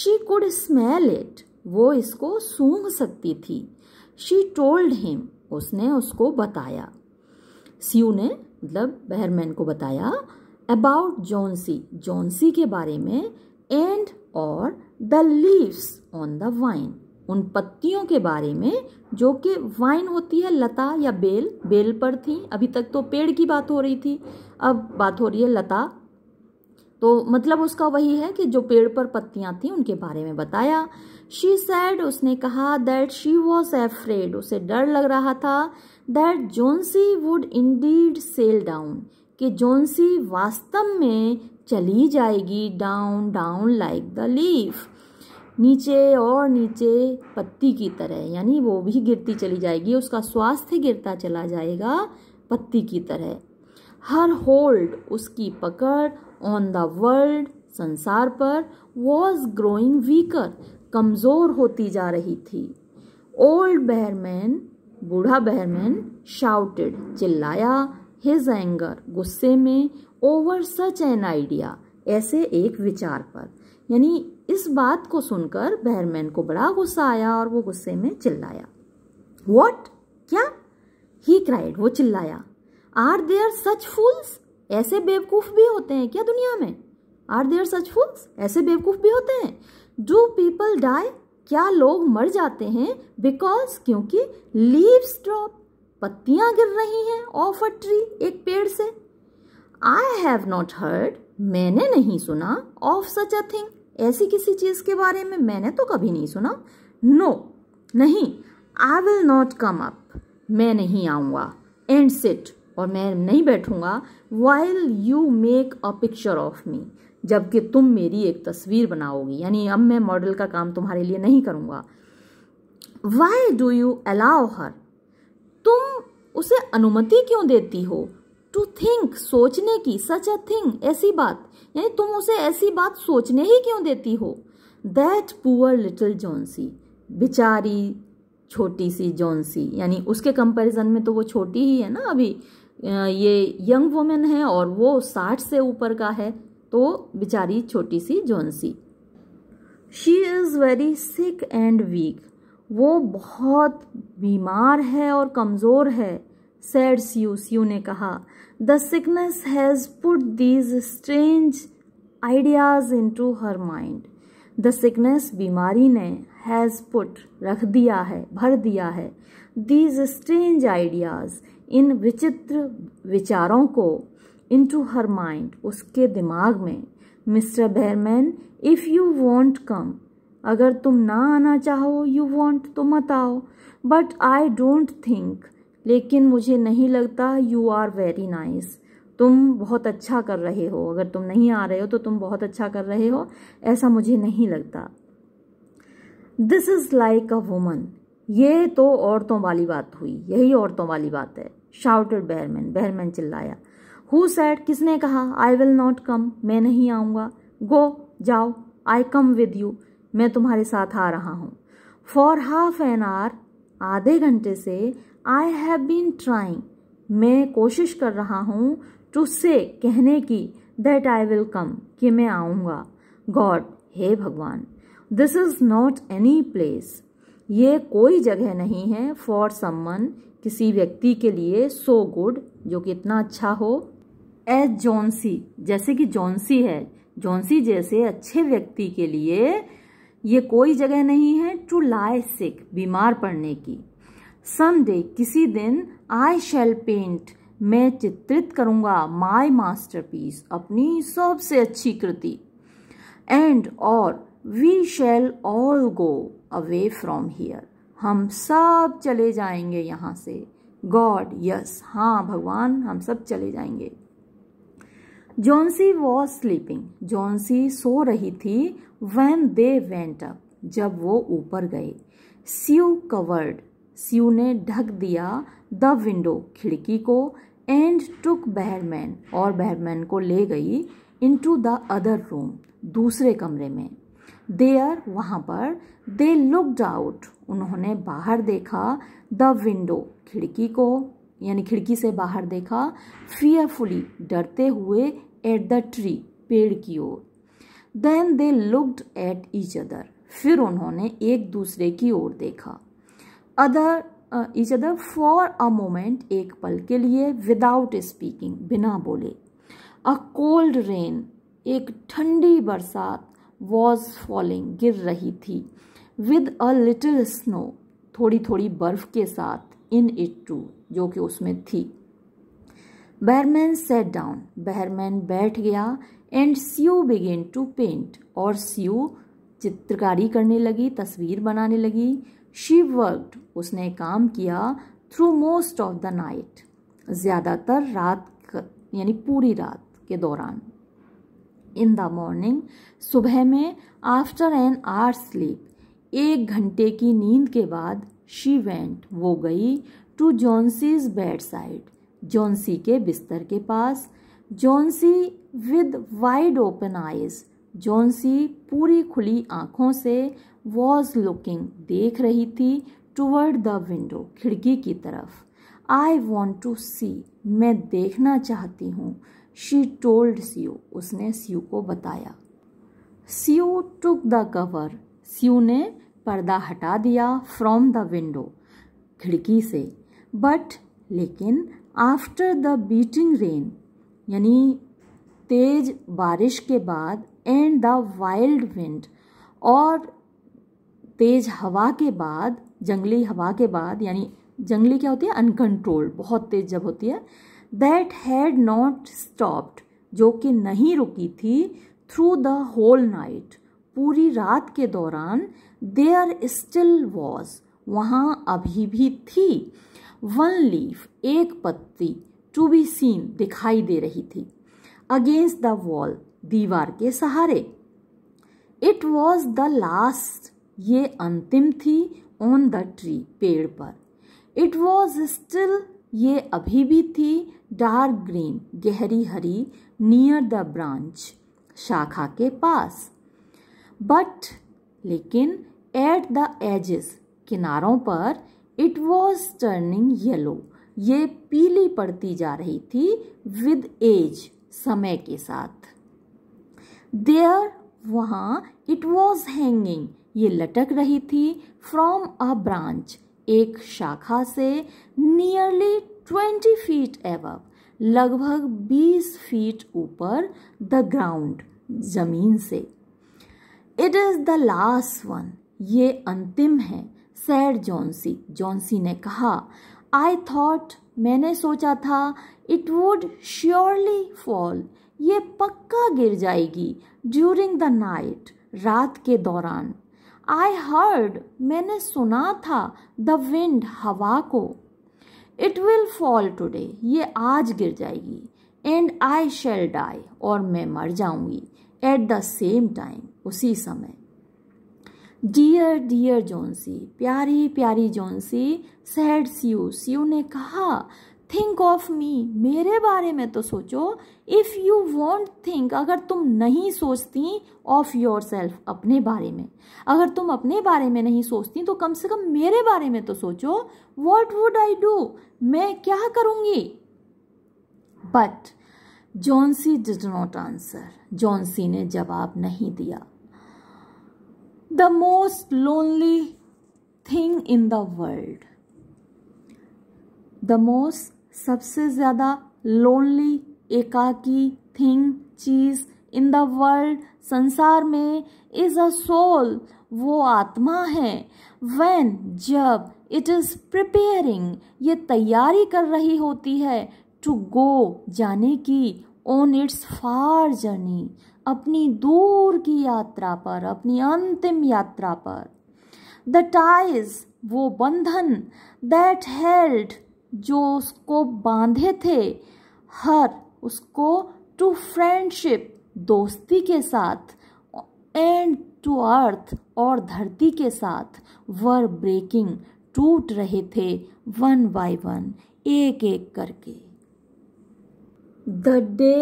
शी कुड स्मेल इट वो इसको सूंघ सकती थी शी टोल्ड हिम उसने उसको बताया सीयू ने मतलब बहरमैन को बताया अबाउट जॉन्सी जॉन्सी के बारे में एंड और the leaves on the vine उन पत्तियों के बारे में जो कि वाइन होती है लता या बेल बेल पर थी अभी तक तो पेड़ की बात हो रही थी अब बात हो रही है लता तो मतलब उसका वही है कि जो पेड़ पर पत्तियां थी उनके बारे में बताया शी सैड उसने कहा दैट शी वॉज एफ्रेड उसे डर लग रहा था that Johnsy would indeed sail down कि जोनसी वास्तव में चली जाएगी down down like the leaf नीचे और नीचे पत्ती की तरह यानी वो भी गिरती चली जाएगी उसका स्वास्थ्य गिरता चला जाएगा पत्ती की तरह हर होल्ड उसकी पकड़ ऑन द वर्ल्ड संसार पर वॉज ग्रोइंग वीकर कमज़ोर होती जा रही थी ओल्ड बैरमैन बूढ़ा बहरमैन शाउटेड चिल्लाया हिज एंगर गुस्से में ओवर सच एन आइडिया ऐसे एक विचार पर यानी इस बात को सुनकर बहरमैन को बड़ा गुस्सा आया और वो गुस्से में चिल्लाया वॉट क्या ही क्राइड वो चिल्लाया आर देयर सच फूल्स ऐसे बेवकूफ भी होते हैं क्या दुनिया में आर देयर सच फूल्स ऐसे बेवकूफ भी होते हैं डू पीपल डाई क्या लोग मर जाते हैं बिकॉज क्योंकि लीव्स ड्रॉप पत्तियां गिर रही हैं ऑफ अ ट्री एक पेड़ से आई हैव नॉट हर्ड मैंने नहीं सुना ऑफ सच अ थिंग ऐसी किसी चीज के बारे में मैंने तो कभी नहीं सुना नो no, नहीं I will not come up मैं नहीं आऊंगा एंड सिट और मैं नहीं बैठूंगा while you make a picture of me जबकि तुम मेरी एक तस्वीर बनाओगी यानी अब मैं मॉडल का काम तुम्हारे लिए नहीं करूँगा why do you allow her तुम उसे अनुमति क्यों देती हो टू थिंक सोचने की सच अ थिंग ऐसी बात यानी तुम उसे ऐसी बात सोचने ही क्यों देती हो दैट पुअर लिटिल जॉन्सी बेचारी छोटी सी जॉन्सी यानी उसके कंपैरिजन में तो वो छोटी ही है ना अभी ये यंग वुमेन है और वो साठ से ऊपर का है तो बेचारी छोटी सी Johnsy she is very sick and weak वो बहुत बीमार है और कमज़ोर है सैड सीयू सीयू ने कहा the sickness has put these strange ideas into her mind the sickness बीमारी ने हैज़ पुट रख दिया है भर दिया है दीज स्ट्रेंज आइडियाज़ इन विचित्र विचारों को टू हर माइंड उसके दिमाग में mister Behrman if you want come अगर तुम ना आना चाहो यू वॉन्ट तो मत आओ बट आई डोंट थिंक लेकिन मुझे नहीं लगता यू आर वेरी नाइस तुम बहुत अच्छा कर रहे हो अगर तुम नहीं आ रहे हो तो तुम बहुत अच्छा कर रहे हो ऐसा मुझे नहीं लगता this is like a woman ये तो औरतों वाली बात हुई यही औरतों वाली बात है शाउटेड बैरमैन बैरमैन चिल्लाया हु सैड किसने कहा आई विल नॉट कम मैं नहीं आऊँगा गो जाओ आई कम विद यू मैं तुम्हारे साथ आ रहा हूँ फॉर हाफ एन आवर आधे घंटे से आई हैव बीन ट्राइंग मैं कोशिश कर रहा हूँ टू से कहने की दैट आई विल कम कि मैं आऊँगा गॉड हे भगवान this is not any place ये कोई जगह नहीं है फॉर समन किसी व्यक्ति के लिए सो so गुड जो कि इतना अच्छा हो एज जॉन्सी जैसे कि जॉन्सी है जॉन्सी जैसे अच्छे व्यक्ति के लिए ये कोई जगह नहीं है टू लाई सिक बीमार पड़ने की समडे किसी दिन आई शेल पेंट मैं चित्रित करूँगा माई मास्टरपीस अपनी सबसे अच्छी कृति एंड और we shall all go away from here हम सब चले जाएंगे यहाँ से गॉड यस yes, हाँ भगवान हम सब चले जाएंगे जॉन्सी वॉज स्लीपिंग जॉन्सी सो रही थी वैन दे वेंट अप जब वो ऊपर गए स्यू कवर्ड स्यू ने ढक दिया द विंडो खिड़की को एंड टुक बहरमैन और बहरमैन को ले गई into the other room दूसरे कमरे में देयर वहाँ पर दे लुकड आउट उन्होंने बाहर देखा द विंडो खिड़की को यानी खिड़की से बाहर देखा फियरफुली डरते हुए एट द ट्री पेड़ की ओर then they looked at each other फिर उन्होंने एक दूसरे की ओर देखा other each other for a moment एक पल के लिए विदाउट स्पीकिंग बिना बोले अ कोल्ड रेन एक ठंडी बरसात वॉज फॉलिंग गिर रही थी विद अ लिटिल स्नो थोड़ी थोड़ी बर्फ के साथ इन इट टू जो कि उसमें थी बहरमैन सेट डाउन बहरमैन बैठ गया and Sue began to paint और सीओ चित्रकारी करने लगी तस्वीर बनाने लगी शी वर्कड उसने काम किया through most of the night ज़्यादातर रात यानी पूरी रात के दौरान इन द मॉर्निंग सुबह में आफ्टर एन आवर स्लीप एक घंटे की नींद के बाद शी वेंट वो गई to Johnsy's bed side Johnsy के बिस्तर के पास Johnsy with wide open eyes Johnsy पूरी खुली आँखों से वॉज लुकिंग देख रही थी टूवर्ड द विंडो खिड़की की तरफ आई वॉन्ट टू सी मैं देखना चाहती हूँ शी टोल्ड सीओ उसने सीओ को बताया Sue took the cover Sue ने पर्दा हटा दिया फ्रॉम द विंडो खिड़की से बट लेकिन आफ्टर द बीटिंग रेन यानी तेज बारिश के बाद एंड द वाइल्ड विंड और तेज हवा के बाद जंगली हवा के बाद यानी जंगली क्या होती है अनकंट्रोल्ड बहुत तेज जब होती है दैट हैड नॉट स्टॉप्ड जो कि नहीं रुकी थी थ्रू द होल नाइट पूरी रात के दौरान देयर स्टिल वॉज वहाँ अभी भी थी वन लीफ एक पत्ती टू बी सीन दिखाई दे रही थी अगेंस्ट द वॉल दीवार के सहारे इट वॉज द लास्ट ये अंतिम थी ऑन द ट्री पेड़ पर इट वॉज स्टिल ये अभी भी थी डार्क ग्रीन गहरी हरी नियर द ब्रांच शाखा के पास बट लेकिन एट द एजेस किनारों पर इट वॉज टर्निंग येलो ये पीली पड़ती जा रही थी विद एज समय के साथ देयर वहाँ इट वॉज हैंगिंग ये लटक रही थी फ्रॉम अ ब्रांच एक शाखा से नियरली ट्वेंटी फीट एवब लगभग बीस फीट ऊपर द ग्राउंड जमीन से it is the last one ये अंतिम है सैड जॉन्सी जॉन्सी ने कहा आई थॉट मैंने सोचा था इट वुड श्योरली फॉल ये पक्का गिर जाएगी ड्यूरिंग द नाइट रात के दौरान आई हर्ड मैंने सुना था द विंड हवा को इट विल फॉल टुडे ये आज गिर जाएगी एंड आई शेल डाई और मैं मर जाऊंगी एट द सेम टाइम उसी समय डियर डियर जोनसी प्यारी प्यारी जोनसी सैड सी यू ने कहा थिंक ऑफ मी मेरे बारे में तो सोचो इफ़ यू वॉन्ट थिंक अगर तुम नहीं सोचती ऑफ योर सेल्फ अपने बारे में अगर तुम अपने बारे में नहीं सोचती तो कम से कम मेरे बारे में तो सोचो वॉट वुड आई डू मैं क्या करूँगी but Johnsy did not answer Johnsy ने जवाब नहीं दिया the most lonely thing in the world the most सबसे ज़्यादा लोनली एकाकी थिंग चीज़ इन द वर्ल्ड संसार में इज अ सोल वो आत्मा है वेन जब इट इज़ प्रिपेयरिंग ये तैयारी कर रही होती है टू गो जाने की ऑन इट्स फार जर्नी अपनी दूर की यात्रा पर अपनी अंतिम यात्रा पर द टाइज वो बंधन दैट हेल्ड जो उसको बांधे थे हर उसको टू फ्रेंडशिप दोस्ती के साथ एंड टू अर्थ और धरती के साथ वर ब्रेकिंग टूट रहे थे वन बाय वन एक एक करके द डे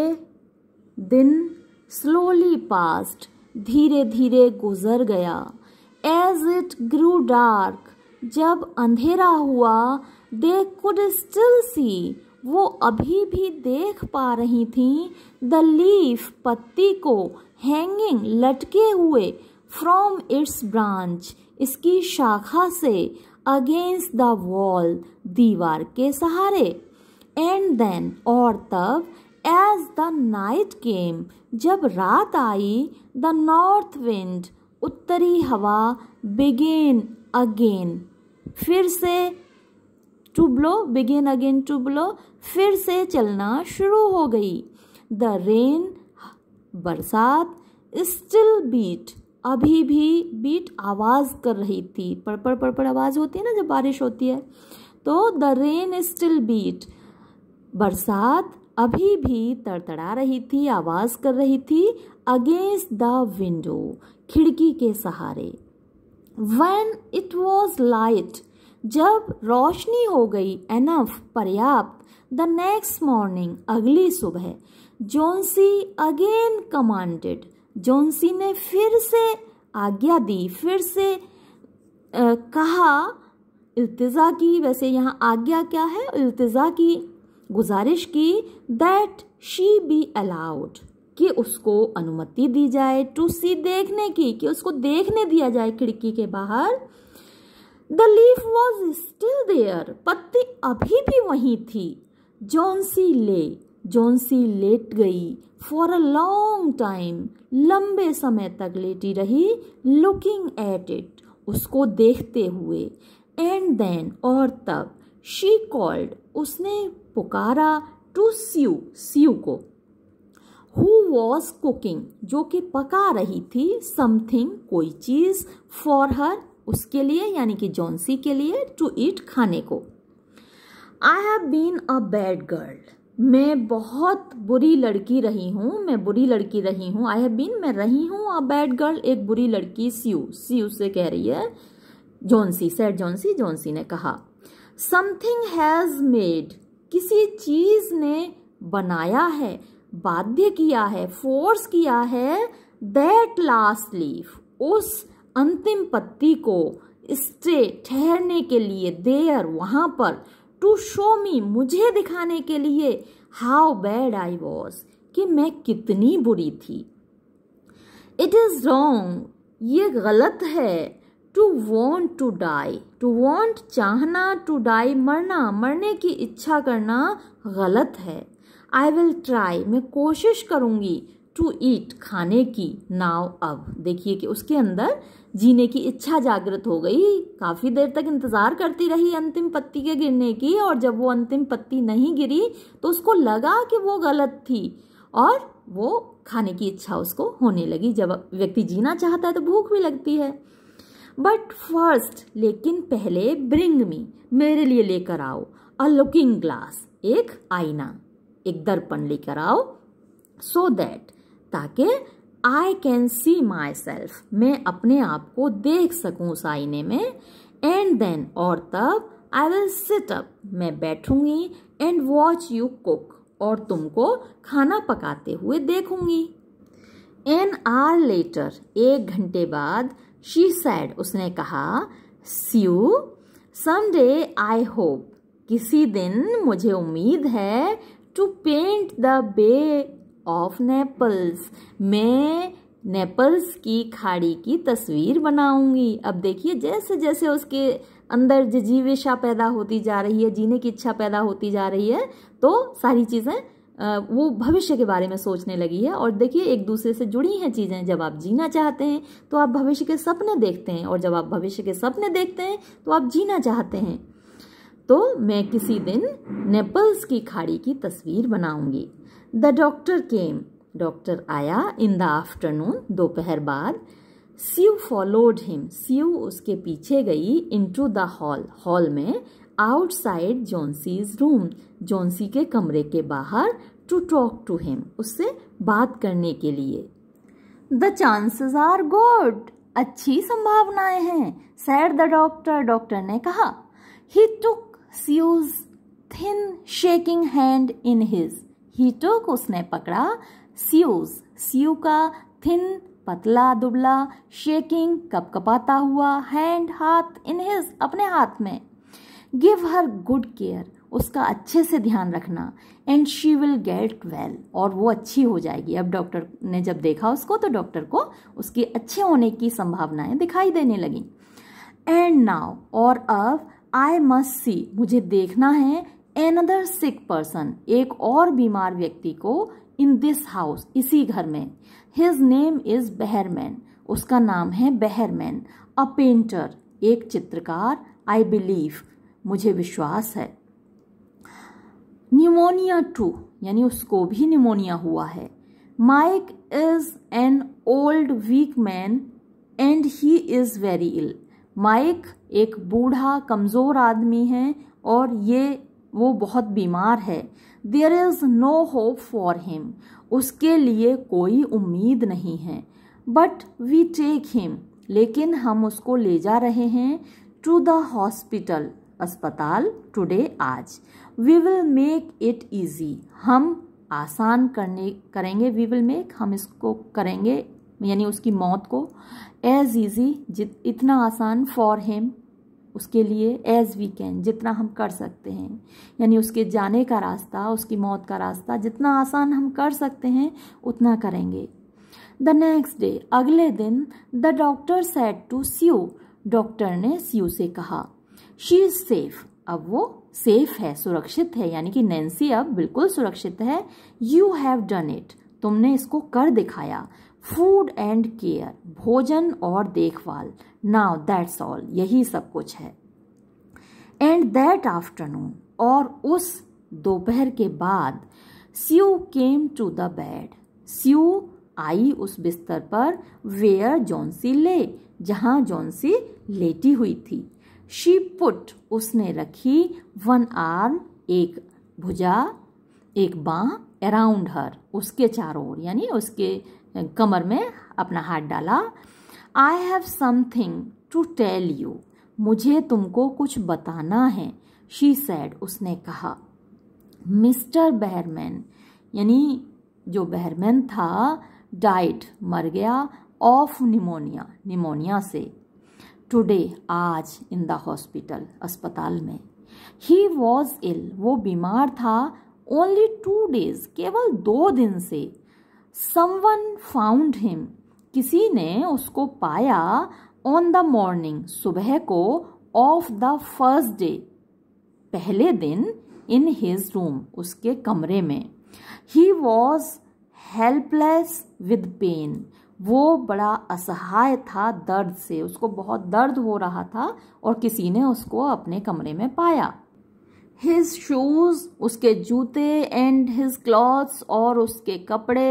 दिन स्लोली पास्ट धीरे धीरे गुजर गया एज इट ग्रू डार्क जब अंधेरा हुआ दे कुड स्टिल सी वो अभी भी देख पा रही थी द लीफ पत्ती को हैंगिंग लटके हुए फ्रॉम इट्स ब्रांच इसकी शाखा से अगेंस्ट द वॉल दीवार के सहारे एंड देन और तब एज द नाइट केम जब रात आई द नॉर्थ विंड उत्तरी हवा बिगेन अगेन फिर से to blow began again to blow फिर से चलना शुरू हो गई द रेन बरसात स्टिल बीट अभी भी बीट आवाज़ कर रही थी पड़ पड़ पड़ पड़ आवाज़ होती है ना जब बारिश होती है तो द रेन स्टिल बीट बरसात अभी भी तड़तड़ा रही थी आवाज़ कर रही थी अगेंस्ट द विंडो खिड़की के सहारे वैन इट वॉज लाइट जब रोशनी हो गई एनफ पर्याप्त द नेक्स्ट मॉर्निंग अगली सुबह जोन्सी अगेन कमांडेड जोनसी ने फिर से आज्ञा दी फिर से आ, कहा इल्तिज़ा की वैसे यहाँ आज्ञा क्या है इल्तिज़ा की गुजारिश की दैट शी बी अलाउड कि उसको अनुमति दी जाए टू सी देखने की कि उसको देखने दिया जाए खिड़की के बाहर the leaf was still there पत्ती अभी भी वहीं थी सी ले जॉन्सी लेट गई फॉर अ लॉन्ग टाइम लंबे समय तक लेटी रही लुकिंग एट इट उसको देखते हुए एंड देन और तब शी कॉल्ड उसने पुकारा टू सीयू सीयू को हु वॉज कुकिंग जो कि पका रही थी समथिंग कोई चीज़ फॉर हर उसके लिए यानी कि जॉन्सी के लिए टू ईट खाने को I have been a bad girl मैं बहुत बुरी लड़की रही हूँ मैं बुरी लड़की रही हूँ आई हैव बीन मैं रही हूँ अ बैड गर्ल एक बुरी लड़की सीयू सीयू से कह रही है जॉन्सी सैड जॉन्सी जॉन्सी ने कहा समथिंग हैज़ मेड किसी चीज़ ने बनाया है बाध्य किया है फोर्स किया है दैट लास्ट लीफ उस अंतिम पत्ती को स्टे ठहरने के लिए देयर वहाँ पर टू शो मी मुझे दिखाने के लिए हाउ बैड आई वॉज कि मैं कितनी बुरी थी इट इज़ रॉन्ग ये गलत है to want to die to want चाहना टू डाई मरना मरने की इच्छा करना गलत है आई विल ट्राई मैं कोशिश करूँगी टू ईट खाने की नाव अब देखिए कि उसके अंदर जीने की इच्छा जागृत हो गई काफ़ी देर तक इंतज़ार करती रही अंतिम पत्ती के गिरने की और जब वो अंतिम पत्ती नहीं गिरी तो उसको लगा कि वो गलत थी और वो खाने की इच्छा उसको होने लगी जब व्यक्ति जीना चाहता है तो भूख भी लगती है बट फर्स्ट लेकिन पहले ब्रिंग मी मेरे लिए लेकर आओ अ लुकिंग ग्लास एक आईना एक दर्पण लेकर आओ सो so दैट ताकि I can see my self मैं अपने आप को देख सकूं उस आईने में एंड देन और तब आई विल सिट अप मैं बैठूंगी एंड वॉच यू कुक और तुमको खाना पकाते हुए देखूंगी एन आर लेटर एक घंटे बाद शी सैड उसने कहा स्यू समडे आई होप किसी दिन मुझे उम्मीद है to paint the bay of Naples मैं नेपल्स की खाड़ी की तस्वीर बनाऊंगी अब देखिए जैसे जैसे उसके अंदर जिजीविशा पैदा होती जा रही है जीने की इच्छा पैदा होती जा रही है तो सारी चीज़ें वो भविष्य के बारे में सोचने लगी है और देखिए एक दूसरे से जुड़ी हैं चीज़ें जब आप जीना चाहते हैं तो आप भविष्य के सपने देखते हैं और जब आप भविष्य के सपने देखते हैं तो आप जीना चाहते हैं तो मैं किसी दिन नेपल्स की खाड़ी की तस्वीर बनाऊंगी द डॉक्टर केम डॉक्टर आया इन द आफ्टरनून दोपहर बाद सीव फॉलोड हिम सीव उसके पीछे गई इंटू द हॉल हॉल में आउटसाइड जॉन्सीज रूम जॉन्सी के कमरे के बाहर टू टॉक टू हिम उससे बात करने के लिए द चांसेस आर गुड अच्छी संभावनाएं हैं सैड द डॉक्टर डॉक्टर ने कहा he took Sue's thin shaking hand in his he took उसने पकड़ा सीज सीयू का थिन पतला दुबला शेकिंग कपकपाता हुआ हैंड हाथ इन हिज अपने हाथ में गिव हर गुड केयर उसका अच्छे से ध्यान रखना and she will get well और वो अच्छी हो जाएगी अब डॉक्टर ने जब देखा उसको तो डॉक्टर को उसके अच्छे होने की संभावनाएं दिखाई देने लगी एंड नाउ और अब आई मस्ट सी मुझे देखना है एनदर सिक पर्सन एक और बीमार व्यक्ति को इन दिस हाउस इसी घर में हिज नेम इज बहरमैन उसका नाम है बहरमैन अ पेंटर एक चित्रकार आई बिलीव मुझे विश्वास है निमोनिया टू यानी उसको भी निमोनिया हुआ है Mike is an old weak man and he is very ill Mike एक बूढ़ा कमज़ोर आदमी है और ये वो बहुत बीमार है there is no hope for him उसके लिए कोई उम्मीद नहीं है बट वी टेक हिम लेकिन हम उसको ले जा रहे हैं टू द हॉस्पिटल अस्पताल टुडे आज we will make it easy हम आसान करने करेंगे वी विल मेक हम इसको करेंगे यानी उसकी मौत को एज ईजी जित इतना आसान फॉर हिम उसके लिए एज वी कैन जितना हम कर सकते हैं यानी उसके जाने का रास्ता उसकी मौत का रास्ता जितना आसान हम कर सकते हैं उतना करेंगे द नेक्स्ट डे अगले दिन the doctor said to Sue doctor ने सी से कहा शी इज़ सेफ अब वो सेफ है सुरक्षित है यानी कि नैन्सी अब बिल्कुल सुरक्षित है यू हैव डन इट तुमने इसको कर दिखाया फूड एंड केयर भोजन और देखभाल नाउ दैट्स ऑल यही सब कुछ है एंड दैट आफ्टरनून और उस दोपहर के बाद Sue came to the bed Sue आई उस बिस्तर पर वेयर जोनसी ले जहाँ जोनसी लेटी हुई थी शी पुट उसने रखी वन आर्म एक भुजा एक बाँ अराउंड हर उसके चारों ओर यानी उसके कमर में अपना हाथ डाला I have something to tell you मुझे तुमको कुछ बताना है शी सैड उसने कहा मिस्टर बहरमैन यानी जो बहरमैन था डाइट मर गया ऑफ निमोनिया निमोनिया से टुडे आज इन द हॉस्पिटल अस्पताल में ही वॉज इल वो बीमार था ओनली टू डेज केवल दो दिन से समवन फाउंड हिम किसी ने उसको पाया ऑन द मॉर्निंग सुबह को ऑफ द फर्स्ट डे पहले दिन इन हिज रूम उसके कमरे में he was helpless with pain वो बड़ा असहाय था दर्द से उसको बहुत दर्द हो रहा था और किसी ने उसको अपने कमरे में पाया हिज शूज़ उसके जूते एंड हिज क्लॉथ्स और उसके कपड़े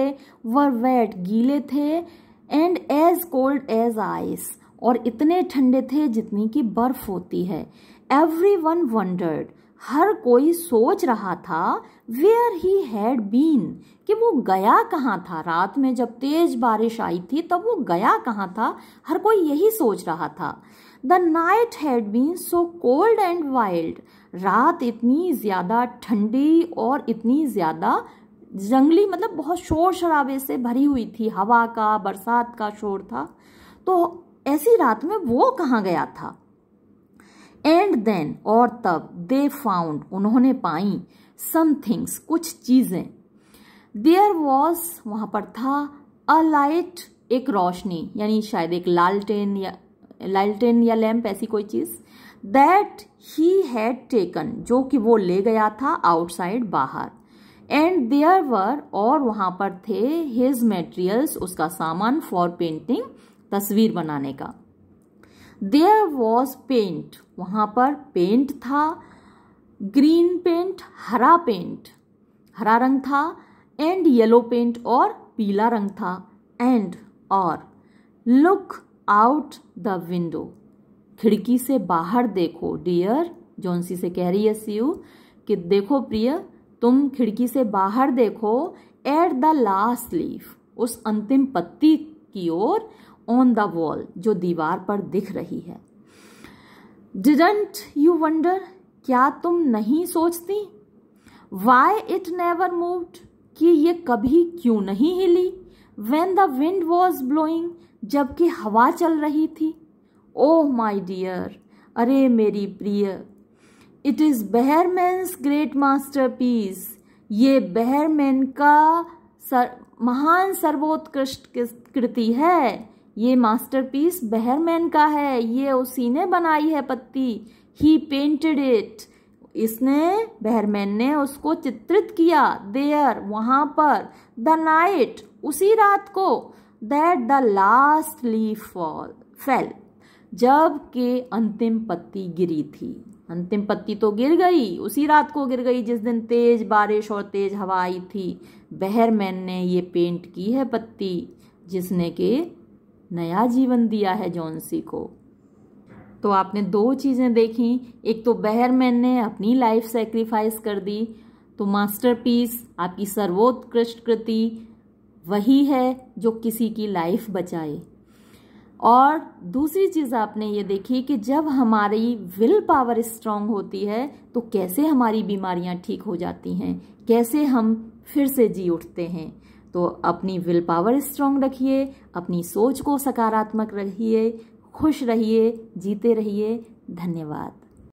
वर वेट गीले थे and as cold as ice और इतने ठंडे थे जितनी कि बर्फ होती है एवरी वन वंडर्ड हर कोई सोच रहा था वेयर ही हैड बीन कि वो गया कहाँ था रात में जब तेज बारिश आई थी तब वो गया कहाँ था हर कोई यही सोच रहा था the night had been so cold and wild रात इतनी ज़्यादा ठंडी और इतनी ज़्यादा जंगली मतलब बहुत शोर शराबे से भरी हुई थी हवा का बरसात का शोर था तो ऐसी रात में वो कहाँ गया था एंड देन और तब दे फाउंड उन्होंने पाई सम थिंग्स कुछ चीज़ें देयर वॉज वहाँ पर था अ लाइट एक रोशनी यानी शायद एक लालटेन या लालटेन या लैम्प ऐसी कोई चीज़ दैट ही हैड टेकन जो कि वो ले गया था आउटसाइड बाहर एंड देयर वर और वहाँ पर थे हिज मेटेरियल्स उसका सामान फॉर पेंटिंग तस्वीर बनाने का देयर वॉज पेंट वहाँ पर पेंट था ग्रीन पेंट हरा पेंट हरा रंग था एंड येलो पेंट और पीला रंग था एंड और लुक आउट द विंडो खिड़की से बाहर देखो डियर जोनसी से कह रही है यू कि देखो प्रिय तुम खिड़की से बाहर देखो एट द लास्ट लीफ उस अंतिम पत्ती की ओर ऑन द वॉल जो दीवार पर दिख रही है डिडंट यू वंडर क्या तुम नहीं सोचती वाई इट नेवर मूव्ड कि ये कभी क्यों नहीं हिली when the wind was blowing जबकि हवा चल रही थी ओह माई डियर अरे मेरी प्रिय it is Behrman's great masterpiece ये बहरमैन का सर, महान सर्वोत्कृष्ट कृति है ये मास्टरपीस बहरमैन का है ये उसी ने बनाई है पत्ती ही पेंटेड इट इसने बहरमैन ने उसको चित्रित किया देयर वहाँ पर द नाइट उसी रात को that the last leaf fall fell जब के अंतिम पत्ती गिरी थी अंतिम पत्ती तो गिर गई उसी रात को गिर गई जिस दिन तेज बारिश और तेज हवा आई थी बहरमैन ने ये पेंट की है पत्ती जिसने के नया जीवन दिया है जॉन्सी को तो आपने दो चीज़ें देखी एक तो बहरमैन ने अपनी लाइफ सेक्रीफाइस कर दी तो मास्टरपीस आपकी सर्वोत्कृष्ट कृति वही है जो किसी की लाइफ बचाए और दूसरी चीज़ आपने ये देखी कि जब हमारी विल पावर स्ट्रांग होती है तो कैसे हमारी बीमारियां ठीक हो जाती हैं कैसे हम फिर से जी उठते हैं तो अपनी विल पावर स्ट्रांग रखिए अपनी सोच को सकारात्मक रखिए खुश रहिए जीते रहिए धन्यवाद